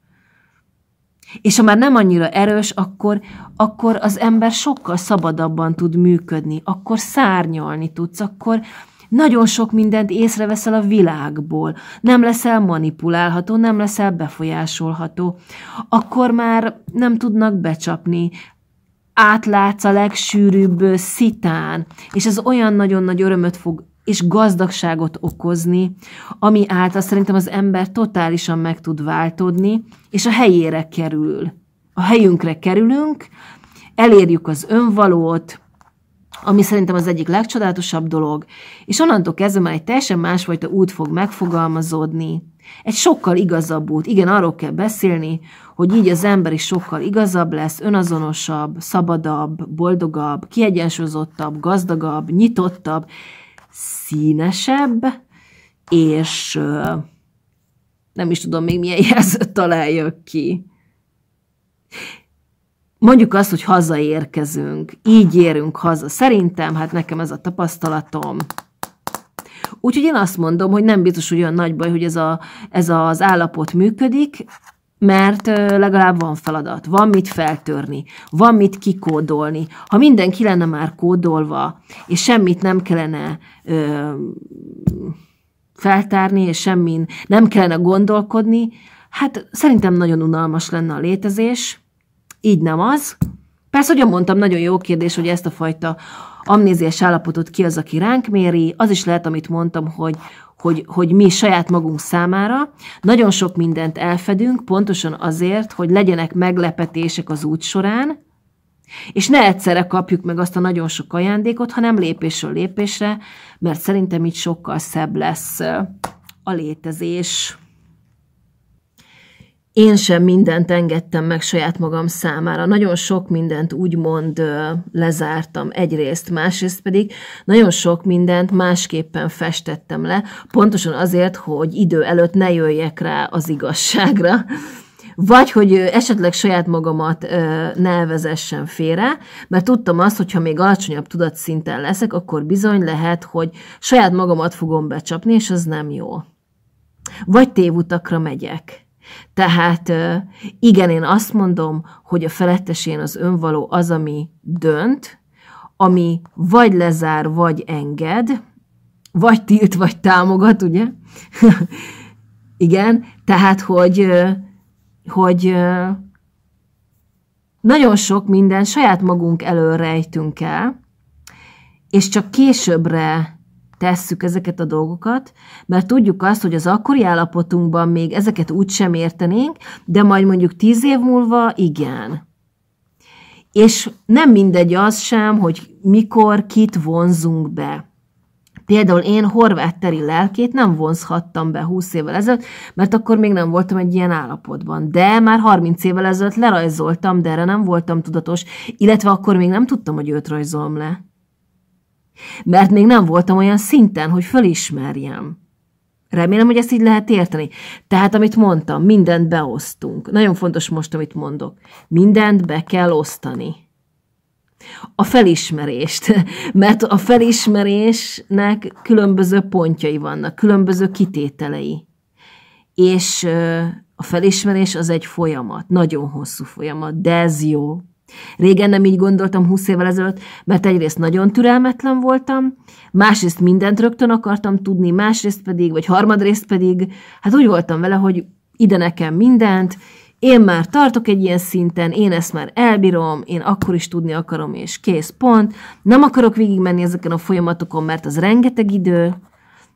És ha már nem annyira erős, akkor, akkor az ember sokkal szabadabban tud működni, akkor szárnyalni tudsz, akkor nagyon sok mindent észreveszel a világból, nem leszel manipulálható, nem leszel befolyásolható, akkor már nem tudnak becsapni, átlátsz a legsűrűbb szitán, és ez olyan nagyon nagy örömöt fog és gazdagságot okozni, ami által szerintem az ember totálisan meg tud változni, és a helyére kerül. A helyünkre kerülünk, elérjük az önvalót, ami szerintem az egyik legcsodálatosabb dolog, és onnantól kezdve már egy teljesen másfajta út fog megfogalmazódni. Egy sokkal igazabb út. Igen, arról kell beszélni, hogy így az ember is sokkal igazabb lesz, önazonosabb, szabadabb, boldogabb, kiegyensúlyozottabb, gazdagabb, nyitottabb, színesebb, és nem is tudom még milyen jelzőt találjak ki. Mondjuk azt, hogy hazaérkezünk, így érünk haza. Szerintem, hát nekem ez a tapasztalatom. Úgyhogy én azt mondom, hogy nem biztos, hogy olyan nagy baj, hogy ez, a, ez az állapot működik, mert legalább van feladat, van mit feltörni, van mit kikódolni. Ha mindenki lenne már kódolva, és semmit nem kellene ö, feltárni, és semmin nem kellene gondolkodni, hát szerintem nagyon unalmas lenne a létezés. Így nem az. Persze, hogy mondtam, nagyon jó kérdés, hogy ezt a fajta amnéziás állapotot ki az, aki ránk méri. Az is lehet, amit mondtam, hogy, hogy, hogy mi saját magunk számára. Nagyon sok mindent elfedünk, pontosan azért, hogy legyenek meglepetések az út során, és ne egyszerre kapjuk meg azt a nagyon sok ajándékot, hanem lépésről lépésre, mert szerintem így sokkal szebb lesz a létezés én sem mindent engedtem meg saját magam számára. Nagyon sok mindent úgymond lezártam egyrészt, másrészt pedig nagyon sok mindent másképpen festettem le, pontosan azért, hogy idő előtt ne jöjjek rá az igazságra vagy hogy esetleg saját magamat ö, ne félre, mert tudtam azt, hogy ha még alacsonyabb tudatszinten leszek, akkor bizony lehet, hogy saját magamat fogom becsapni, és az nem jó. Vagy tévutakra megyek. Tehát igen, én azt mondom, hogy a felettesén az önvaló az, ami dönt, ami vagy lezár, vagy enged, vagy tilt, vagy támogat, ugye? igen, tehát, hogy, hogy nagyon sok minden saját magunk elől rejtünk el, és csak későbbre tesszük ezeket a dolgokat, mert tudjuk azt, hogy az akkori állapotunkban még ezeket úgy sem értenénk, de majd mondjuk tíz év múlva igen. És nem mindegy az sem, hogy mikor kit vonzunk be. Például én horvát teri lelkét nem vonzhattam be 20 évvel ezelőtt, mert akkor még nem voltam egy ilyen állapotban. De már 30 évvel ezelőtt lerajzoltam, de erre nem voltam tudatos, illetve akkor még nem tudtam, hogy őt rajzolom le mert még nem voltam olyan szinten, hogy fölismerjem. Remélem, hogy ezt így lehet érteni. Tehát, amit mondtam, mindent beosztunk. Nagyon fontos most, amit mondok. Mindent be kell osztani. A felismerést, mert a felismerésnek különböző pontjai vannak, különböző kitételei. És a felismerés az egy folyamat, nagyon hosszú folyamat, de ez jó, Régen nem így gondoltam húsz évvel ezelőtt, mert egyrészt nagyon türelmetlen voltam, másrészt mindent rögtön akartam tudni, másrészt pedig, vagy harmadrészt pedig, hát úgy voltam vele, hogy ide nekem mindent, én már tartok egy ilyen szinten, én ezt már elbírom, én akkor is tudni akarom, és kész, pont. Nem akarok végigmenni ezeken a folyamatokon, mert az rengeteg idő.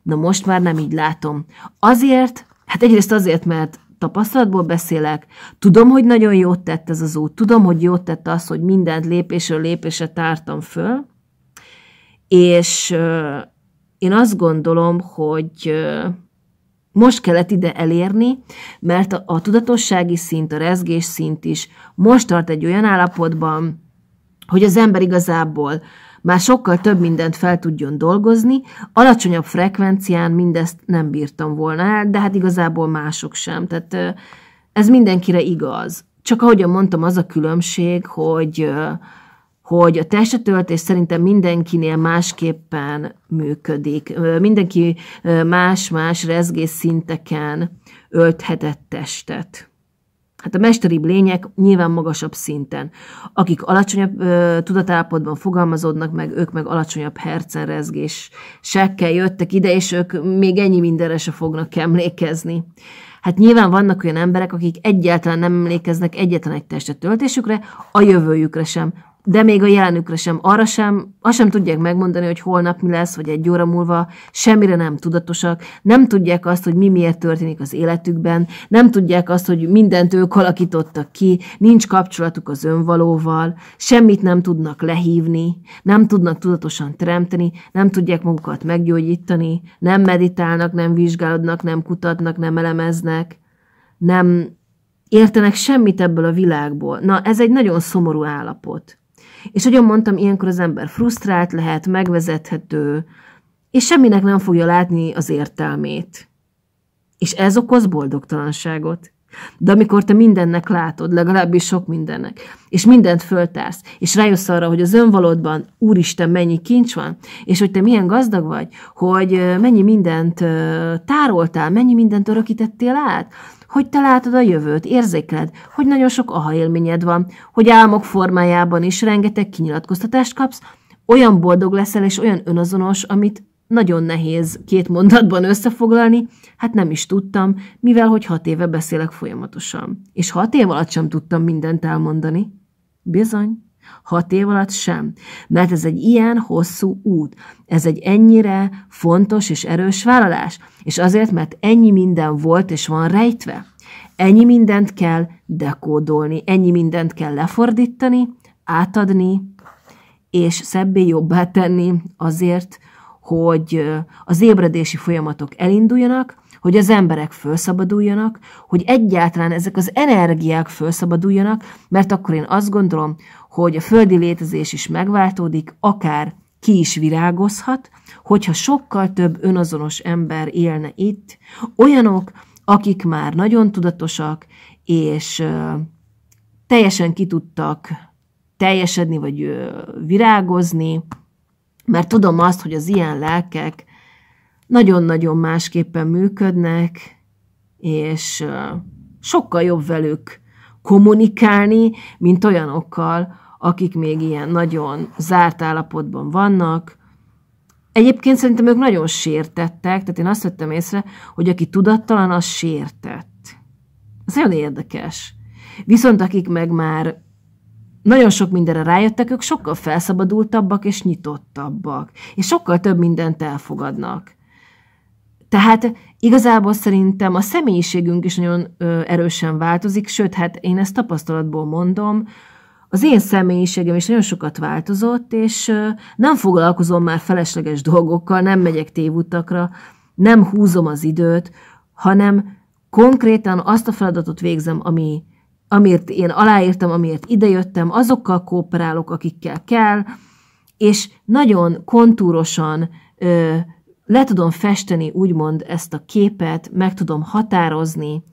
Na most már nem így látom. Azért, hát egyrészt azért, mert tapasztalatból beszélek, tudom, hogy nagyon jót tett ez az út, tudom, hogy jót tett az, hogy mindent lépésről lépésre tártam föl, és én azt gondolom, hogy most kellett ide elérni, mert a, tudatossági szint, a rezgés szint is most tart egy olyan állapotban, hogy az ember igazából már sokkal több mindent fel tudjon dolgozni, alacsonyabb frekvencián mindezt nem bírtam volna el, de hát igazából mások sem. Tehát ez mindenkire igaz. Csak ahogyan mondtam, az a különbség, hogy hogy a testetöltés szerintem mindenkinél másképpen működik. Mindenki más-más rezgésszinteken ölthetett testet. Hát a mesteribb lények nyilván magasabb szinten. Akik alacsonyabb ö, tudatállapotban fogalmazódnak meg, ők meg alacsonyabb hercenrezgésekkel jöttek ide, és ők még ennyi mindenre se fognak emlékezni. Hát nyilván vannak olyan emberek, akik egyáltalán nem emlékeznek egyetlen egy testet töltésükre, a jövőjükre sem de még a jelenükre sem. Arra sem, azt sem tudják megmondani, hogy holnap mi lesz, vagy egy óra múlva, semmire nem tudatosak, nem tudják azt, hogy mi miért történik az életükben, nem tudják azt, hogy mindent ők alakítottak ki, nincs kapcsolatuk az önvalóval, semmit nem tudnak lehívni, nem tudnak tudatosan teremteni, nem tudják magukat meggyógyítani, nem meditálnak, nem vizsgálodnak, nem kutatnak, nem elemeznek, nem értenek semmit ebből a világból. Na, ez egy nagyon szomorú állapot. És ahogy mondtam, ilyenkor az ember frusztrált lehet, megvezethető, és semminek nem fogja látni az értelmét. És ez okoz boldogtalanságot. De amikor te mindennek látod, legalábbis sok mindennek, és mindent föltársz, és rájössz arra, hogy az önvalódban úristen mennyi kincs van, és hogy te milyen gazdag vagy, hogy mennyi mindent tároltál, mennyi mindent örökítettél át, hogy te látod a jövőt, érzékled, hogy nagyon sok aha élményed van, hogy álmok formájában is rengeteg kinyilatkoztatást kapsz, olyan boldog leszel és olyan önazonos, amit nagyon nehéz két mondatban összefoglalni, hát nem is tudtam, mivel hogy hat éve beszélek folyamatosan. És hat év alatt sem tudtam mindent elmondani. Bizony hat év alatt sem. Mert ez egy ilyen hosszú út, ez egy ennyire fontos és erős vállalás, és azért, mert ennyi minden volt és van rejtve. Ennyi mindent kell dekódolni, ennyi mindent kell lefordítani, átadni, és szebbé jobbá tenni azért, hogy az ébredési folyamatok elinduljanak, hogy az emberek felszabaduljanak, hogy egyáltalán ezek az energiák felszabaduljanak, mert akkor én azt gondolom, hogy a földi létezés is megváltódik, akár ki is virágozhat, hogyha sokkal több önazonos ember élne itt, olyanok, akik már nagyon tudatosak, és teljesen ki tudtak teljesedni, vagy virágozni, mert tudom azt, hogy az ilyen lelkek nagyon-nagyon másképpen működnek, és sokkal jobb velük kommunikálni, mint olyanokkal, akik még ilyen nagyon zárt állapotban vannak. Egyébként szerintem ők nagyon sértettek, tehát én azt vettem észre, hogy aki tudattalan, az sértett. Ez nagyon érdekes. Viszont akik meg már nagyon sok mindenre rájöttek, ők sokkal felszabadultabbak és nyitottabbak, és sokkal több mindent elfogadnak. Tehát igazából szerintem a személyiségünk is nagyon ö, erősen változik, sőt, hát én ezt tapasztalatból mondom, az én személyiségem is nagyon sokat változott, és nem foglalkozom már felesleges dolgokkal, nem megyek tévutakra, nem húzom az időt, hanem konkrétan azt a feladatot végzem, ami, amiért én aláírtam, amiért idejöttem, azokkal kooperálok, akikkel kell, és nagyon kontúrosan ö, le tudom festeni, úgymond ezt a képet, meg tudom határozni,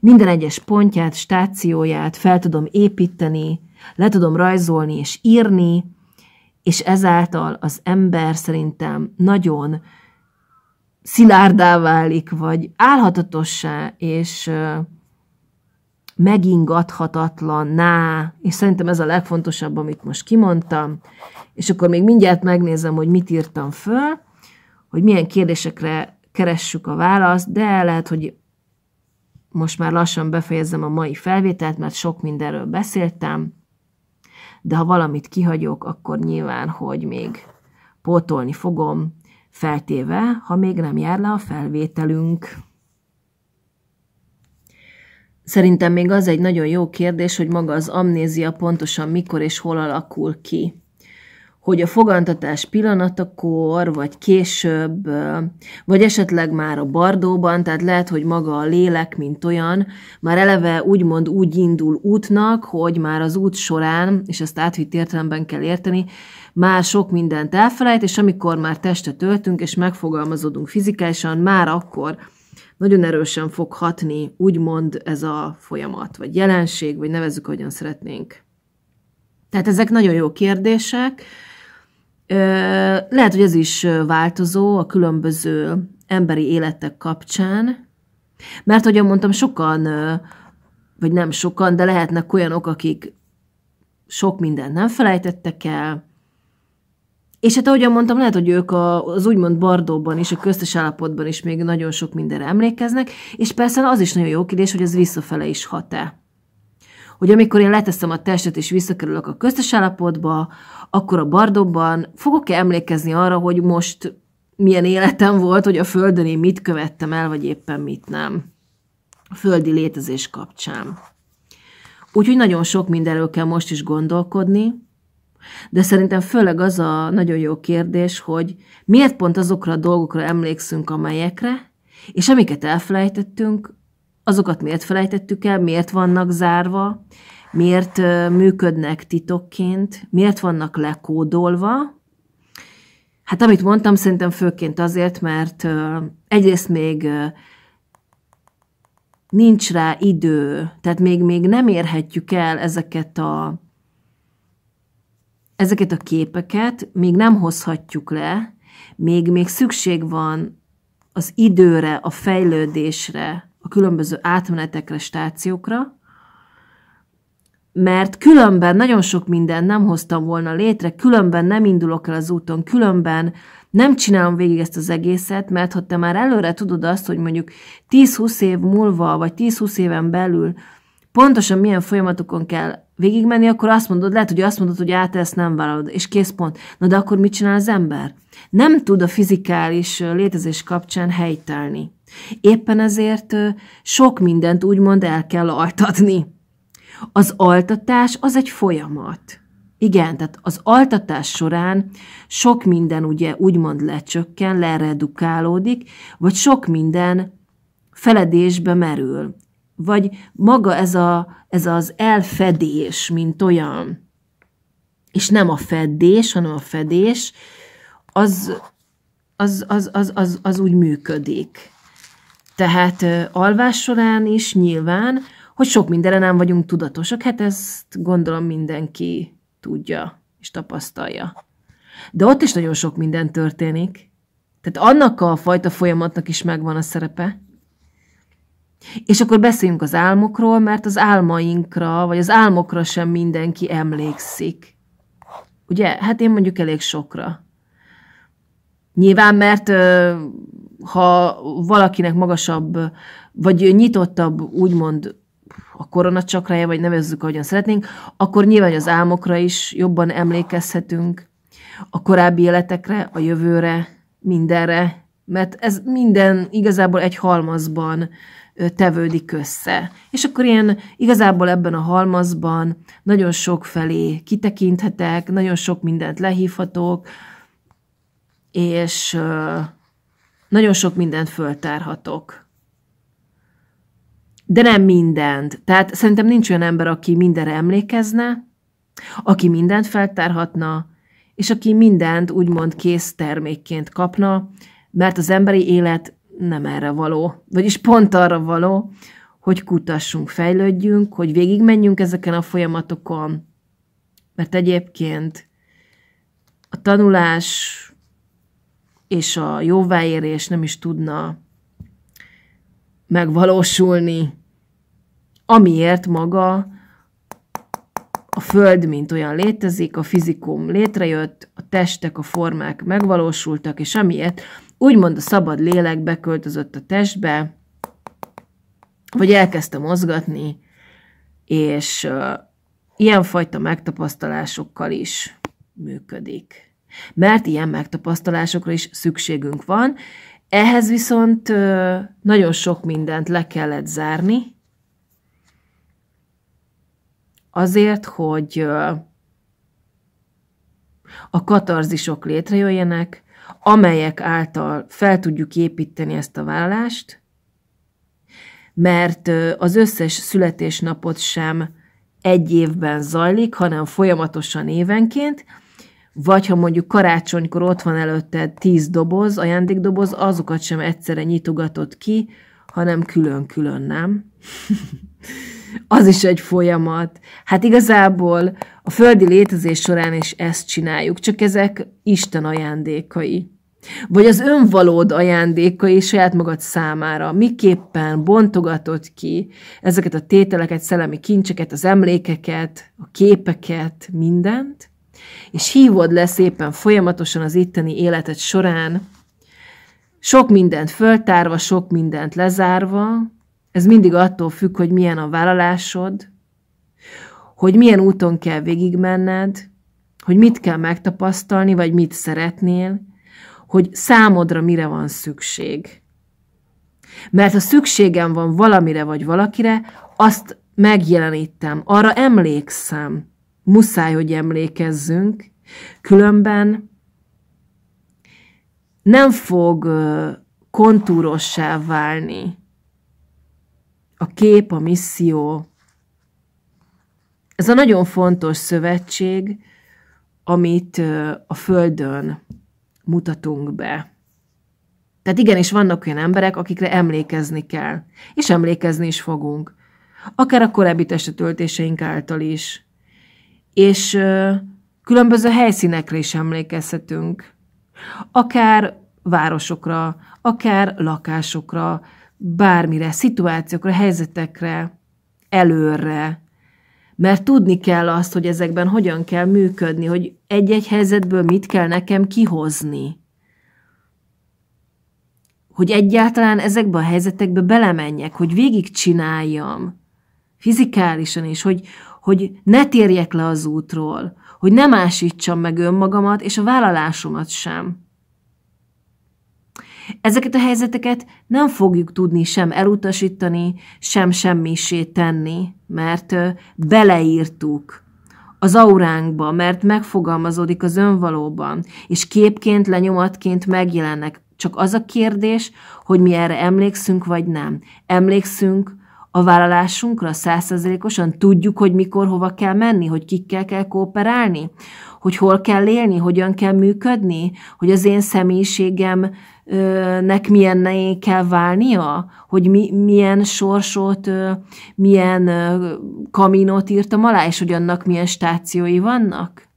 minden egyes pontját, stációját fel tudom építeni, le tudom rajzolni és írni, és ezáltal az ember szerintem nagyon szilárdá válik, vagy álhatatossá, és megingathatatlanná, és szerintem ez a legfontosabb, amit most kimondtam, és akkor még mindjárt megnézem, hogy mit írtam föl, hogy milyen kérdésekre keressük a választ, de lehet, hogy most már lassan befejezem a mai felvételt, mert sok mindenről beszéltem de ha valamit kihagyok, akkor nyilván, hogy még pótolni fogom, feltéve, ha még nem jár le a felvételünk. Szerintem még az egy nagyon jó kérdés, hogy maga az amnézia pontosan mikor és hol alakul ki hogy a fogantatás pillanatakor, vagy később, vagy esetleg már a bardóban, tehát lehet, hogy maga a lélek, mint olyan, már eleve úgymond úgy indul útnak, hogy már az út során, és ezt átvitt értelemben kell érteni, már sok mindent elfelejt, és amikor már testet öltünk, és megfogalmazódunk fizikálisan, már akkor nagyon erősen fog hatni, úgymond ez a folyamat, vagy jelenség, vagy nevezzük, hogyan szeretnénk. Tehát ezek nagyon jó kérdések, lehet, hogy ez is változó a különböző emberi életek kapcsán, mert, ahogy mondtam, sokan, vagy nem sokan, de lehetnek olyanok, akik sok mindent nem felejtettek el, és hát ahogy mondtam, lehet, hogy ők az úgymond bardóban is, a köztes állapotban is még nagyon sok mindenre emlékeznek, és persze az is nagyon jó kérdés, hogy ez visszafele is hat-e hogy amikor én leteszem a testet és visszakerülök a köztes állapotba, akkor a bardobban fogok-e emlékezni arra, hogy most milyen életem volt, hogy a Földön én mit követtem el, vagy éppen mit nem. A földi létezés kapcsán. Úgyhogy nagyon sok mindenről kell most is gondolkodni, de szerintem főleg az a nagyon jó kérdés, hogy miért pont azokra a dolgokra emlékszünk, amelyekre, és amiket elfelejtettünk, azokat miért felejtettük el, miért vannak zárva, miért működnek titokként, miért vannak lekódolva. Hát amit mondtam, szerintem főként azért, mert egyrészt még nincs rá idő, tehát még, még nem érhetjük el ezeket a, ezeket a képeket, még nem hozhatjuk le, még, még szükség van az időre, a fejlődésre, a különböző átmenetekre, stációkra, mert különben nagyon sok mindent nem hoztam volna létre, különben nem indulok el az úton, különben nem csinálom végig ezt az egészet, mert ha te már előre tudod azt, hogy mondjuk 10-20 év múlva, vagy 10-20 éven belül pontosan milyen folyamatokon kell végigmenni, akkor azt mondod, lehet, hogy azt mondod, hogy át ezt nem vállalod, és kész pont, Na de akkor mit csinál az ember? Nem tud a fizikális létezés kapcsán helytelni. Éppen ezért sok mindent úgymond el kell altatni. Az altatás az egy folyamat. Igen, tehát az altatás során sok minden ugye úgymond lecsökken, leredukálódik, vagy sok minden feledésbe merül. Vagy maga ez, a, ez az elfedés, mint olyan, és nem a fedés, hanem a fedés, az, az, az, az, az, az úgy működik. Tehát alvás során is nyilván, hogy sok mindenre nem vagyunk tudatosak, hát ezt gondolom mindenki tudja és tapasztalja. De ott is nagyon sok minden történik. Tehát annak a fajta folyamatnak is megvan a szerepe. És akkor beszéljünk az álmokról, mert az álmainkra, vagy az álmokra sem mindenki emlékszik. Ugye? Hát én mondjuk elég sokra. Nyilván, mert ö, ha valakinek magasabb, vagy nyitottabb, úgymond a koronacsakrája, vagy nevezzük, ahogyan szeretnénk, akkor nyilván az álmokra is jobban emlékezhetünk, a korábbi életekre, a jövőre, mindenre, mert ez minden igazából egy halmazban tevődik össze. És akkor ilyen igazából ebben a halmazban nagyon sok felé kitekinthetek, nagyon sok mindent lehívhatok, és nagyon sok mindent föltárhatok. De nem mindent. Tehát szerintem nincs olyan ember, aki mindenre emlékezne, aki mindent feltárhatna, és aki mindent úgymond kész termékként kapna, mert az emberi élet nem erre való, vagyis pont arra való, hogy kutassunk, fejlődjünk, hogy végigmenjünk ezeken a folyamatokon, mert egyébként a tanulás és a jóváérés nem is tudna megvalósulni, amiért maga a Föld, mint olyan létezik, a fizikum létrejött, a testek, a formák megvalósultak, és amiért úgymond a szabad lélek beköltözött a testbe, vagy elkezdte mozgatni, és uh, ilyenfajta megtapasztalásokkal is működik. Mert ilyen megtapasztalásokra is szükségünk van. Ehhez viszont nagyon sok mindent le kellett zárni, azért, hogy a katarzisok létrejöjjenek, amelyek által fel tudjuk építeni ezt a vállalást, mert az összes születésnapot sem egy évben zajlik, hanem folyamatosan évenként, vagy ha mondjuk karácsonykor ott van előtted tíz doboz, ajándékdoboz, azokat sem egyszerre nyitogatod ki, hanem külön-külön, nem? az is egy folyamat. Hát igazából a földi létezés során is ezt csináljuk, csak ezek Isten ajándékai. Vagy az önvalód ajándékai saját magad számára. Miképpen bontogatod ki ezeket a tételeket, szellemi kincseket, az emlékeket, a képeket, mindent, és hívod le szépen folyamatosan az itteni életed során, sok mindent föltárva, sok mindent lezárva, ez mindig attól függ, hogy milyen a vállalásod, hogy milyen úton kell végigmenned, hogy mit kell megtapasztalni, vagy mit szeretnél, hogy számodra mire van szükség. Mert ha szükségem van valamire vagy valakire, azt megjelenítem, arra emlékszem, muszáj, hogy emlékezzünk, különben nem fog kontúrossá válni a kép, a misszió. Ez a nagyon fontos szövetség, amit a Földön mutatunk be. Tehát igenis vannak olyan emberek, akikre emlékezni kell, és emlékezni is fogunk. Akár a korábbi testetöltéseink által is és különböző helyszínekre is emlékezhetünk. Akár városokra, akár lakásokra, bármire, szituációkra, helyzetekre, előre. Mert tudni kell azt, hogy ezekben hogyan kell működni, hogy egy-egy helyzetből mit kell nekem kihozni. Hogy egyáltalán ezekbe a helyzetekbe belemenjek, hogy végigcsináljam. Fizikálisan is, hogy, hogy ne térjek le az útról, hogy ne másítsam meg önmagamat és a vállalásomat sem. Ezeket a helyzeteket nem fogjuk tudni sem elutasítani, sem semmisé tenni, mert beleírtuk az auránkba, mert megfogalmazódik az önvalóban, és képként, lenyomatként megjelennek. Csak az a kérdés, hogy mi erre emlékszünk, vagy nem. Emlékszünk, a vállalásunkra százszerzelékosan tudjuk, hogy mikor hova kell menni, hogy kikkel kell kooperálni, hogy hol kell élni, hogyan kell működni, hogy az én személyiségemnek milyenné kell válnia, hogy mi, milyen sorsot, milyen kaminót írtam alá, és hogy annak milyen stációi vannak.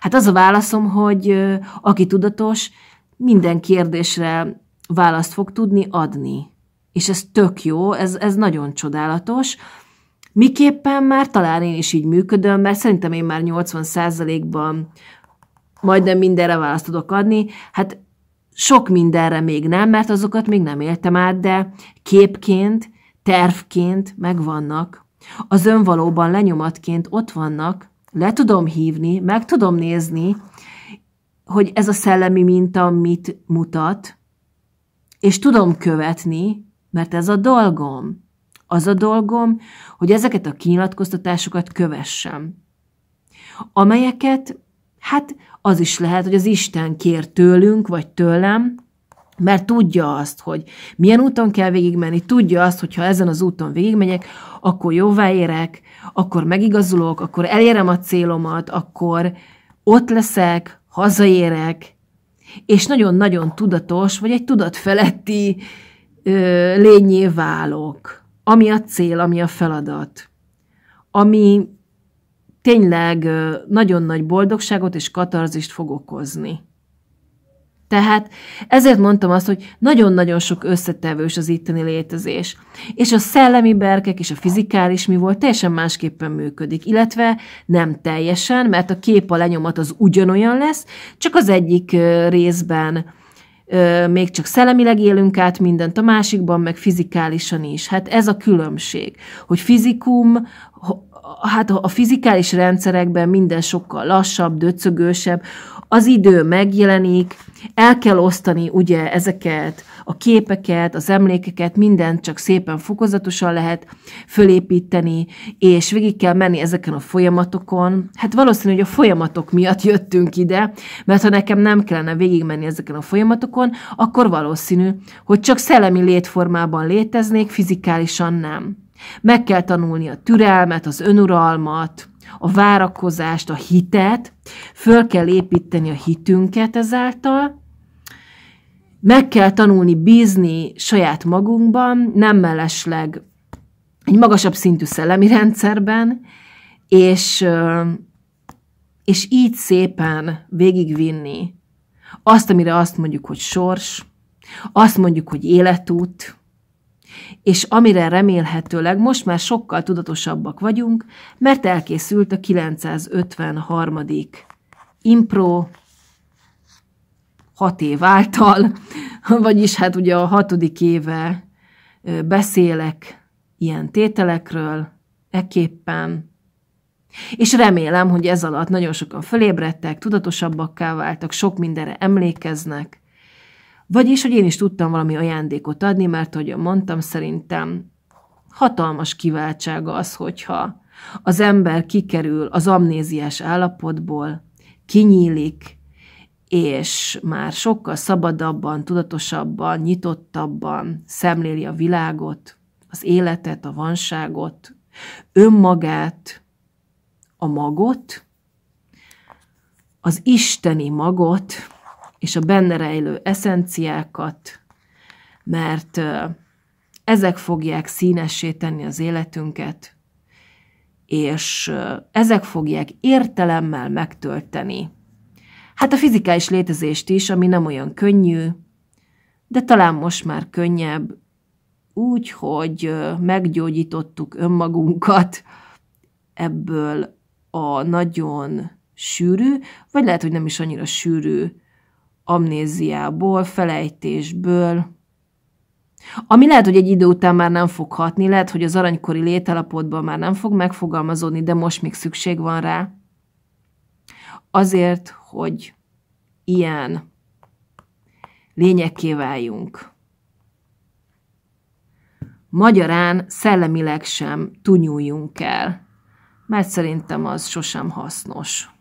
Hát az a válaszom, hogy aki tudatos, minden kérdésre választ fog tudni adni és ez tök jó, ez, ez nagyon csodálatos. Miképpen már talán én is így működöm, mert szerintem én már 80%-ban majdnem mindenre választ tudok adni. Hát sok mindenre még nem, mert azokat még nem éltem át, de képként, tervként megvannak. Az önvalóban lenyomatként ott vannak, le tudom hívni, meg tudom nézni, hogy ez a szellemi minta mit mutat, és tudom követni, mert ez a dolgom. Az a dolgom, hogy ezeket a kinyilatkoztatásokat kövessem, amelyeket, hát az is lehet, hogy az Isten kér tőlünk, vagy tőlem, mert tudja azt, hogy milyen úton kell végigmenni, tudja azt, hogy ha ezen az úton végigmegyek, akkor jóvá érek, akkor megigazulok, akkor elérem a célomat, akkor ott leszek, hazaérek, és nagyon-nagyon tudatos, vagy egy tudatfeletti lényé válok, ami a cél, ami a feladat, ami tényleg nagyon nagy boldogságot és katarzist fog okozni. Tehát ezért mondtam azt, hogy nagyon-nagyon sok összetevős az itteni létezés. És a szellemi berkek és a fizikális mi volt teljesen másképpen működik, illetve nem teljesen, mert a kép a lenyomat az ugyanolyan lesz, csak az egyik részben még csak szellemileg élünk át mindent a másikban, meg fizikálisan is. Hát ez a különbség, hogy fizikum hát a fizikális rendszerekben minden sokkal lassabb, döcögősebb, az idő megjelenik, el kell osztani ugye ezeket a képeket, az emlékeket, mindent csak szépen fokozatosan lehet fölépíteni, és végig kell menni ezeken a folyamatokon. Hát valószínű, hogy a folyamatok miatt jöttünk ide, mert ha nekem nem kellene végigmenni ezeken a folyamatokon, akkor valószínű, hogy csak szellemi létformában léteznék, fizikálisan nem. Meg kell tanulni a türelmet, az önuralmat, a várakozást, a hitet, föl kell építeni a hitünket ezáltal, meg kell tanulni bízni saját magunkban, nem mellesleg egy magasabb szintű szellemi rendszerben, és, és így szépen végigvinni azt, amire azt mondjuk, hogy sors, azt mondjuk, hogy életút, és amire remélhetőleg most már sokkal tudatosabbak vagyunk, mert elkészült a 953. impro hat év által, vagyis hát ugye a hatodik éve beszélek ilyen tételekről, eképpen, és remélem, hogy ez alatt nagyon sokan fölébredtek, tudatosabbakká váltak, sok mindenre emlékeznek, vagyis, hogy én is tudtam valami ajándékot adni, mert ahogy mondtam, szerintem hatalmas kiváltsága az, hogyha az ember kikerül az amnéziás állapotból, kinyílik, és már sokkal szabadabban, tudatosabban, nyitottabban szemléli a világot, az életet, a vanságot, önmagát, a magot, az isteni magot, és a benne rejlő eszenciákat, mert ezek fogják színessé tenni az életünket, és ezek fogják értelemmel megtölteni. Hát a fizikális létezést is, ami nem olyan könnyű, de talán most már könnyebb, úgy, hogy meggyógyítottuk önmagunkat ebből a nagyon sűrű, vagy lehet, hogy nem is annyira sűrű amnéziából, felejtésből, ami lehet, hogy egy idő után már nem fog hatni, lehet, hogy az aranykori létállapotban már nem fog megfogalmazódni, de most még szükség van rá. Azért, hogy ilyen lényekké váljunk. Magyarán szellemileg sem tunyuljunk el, mert szerintem az sosem hasznos.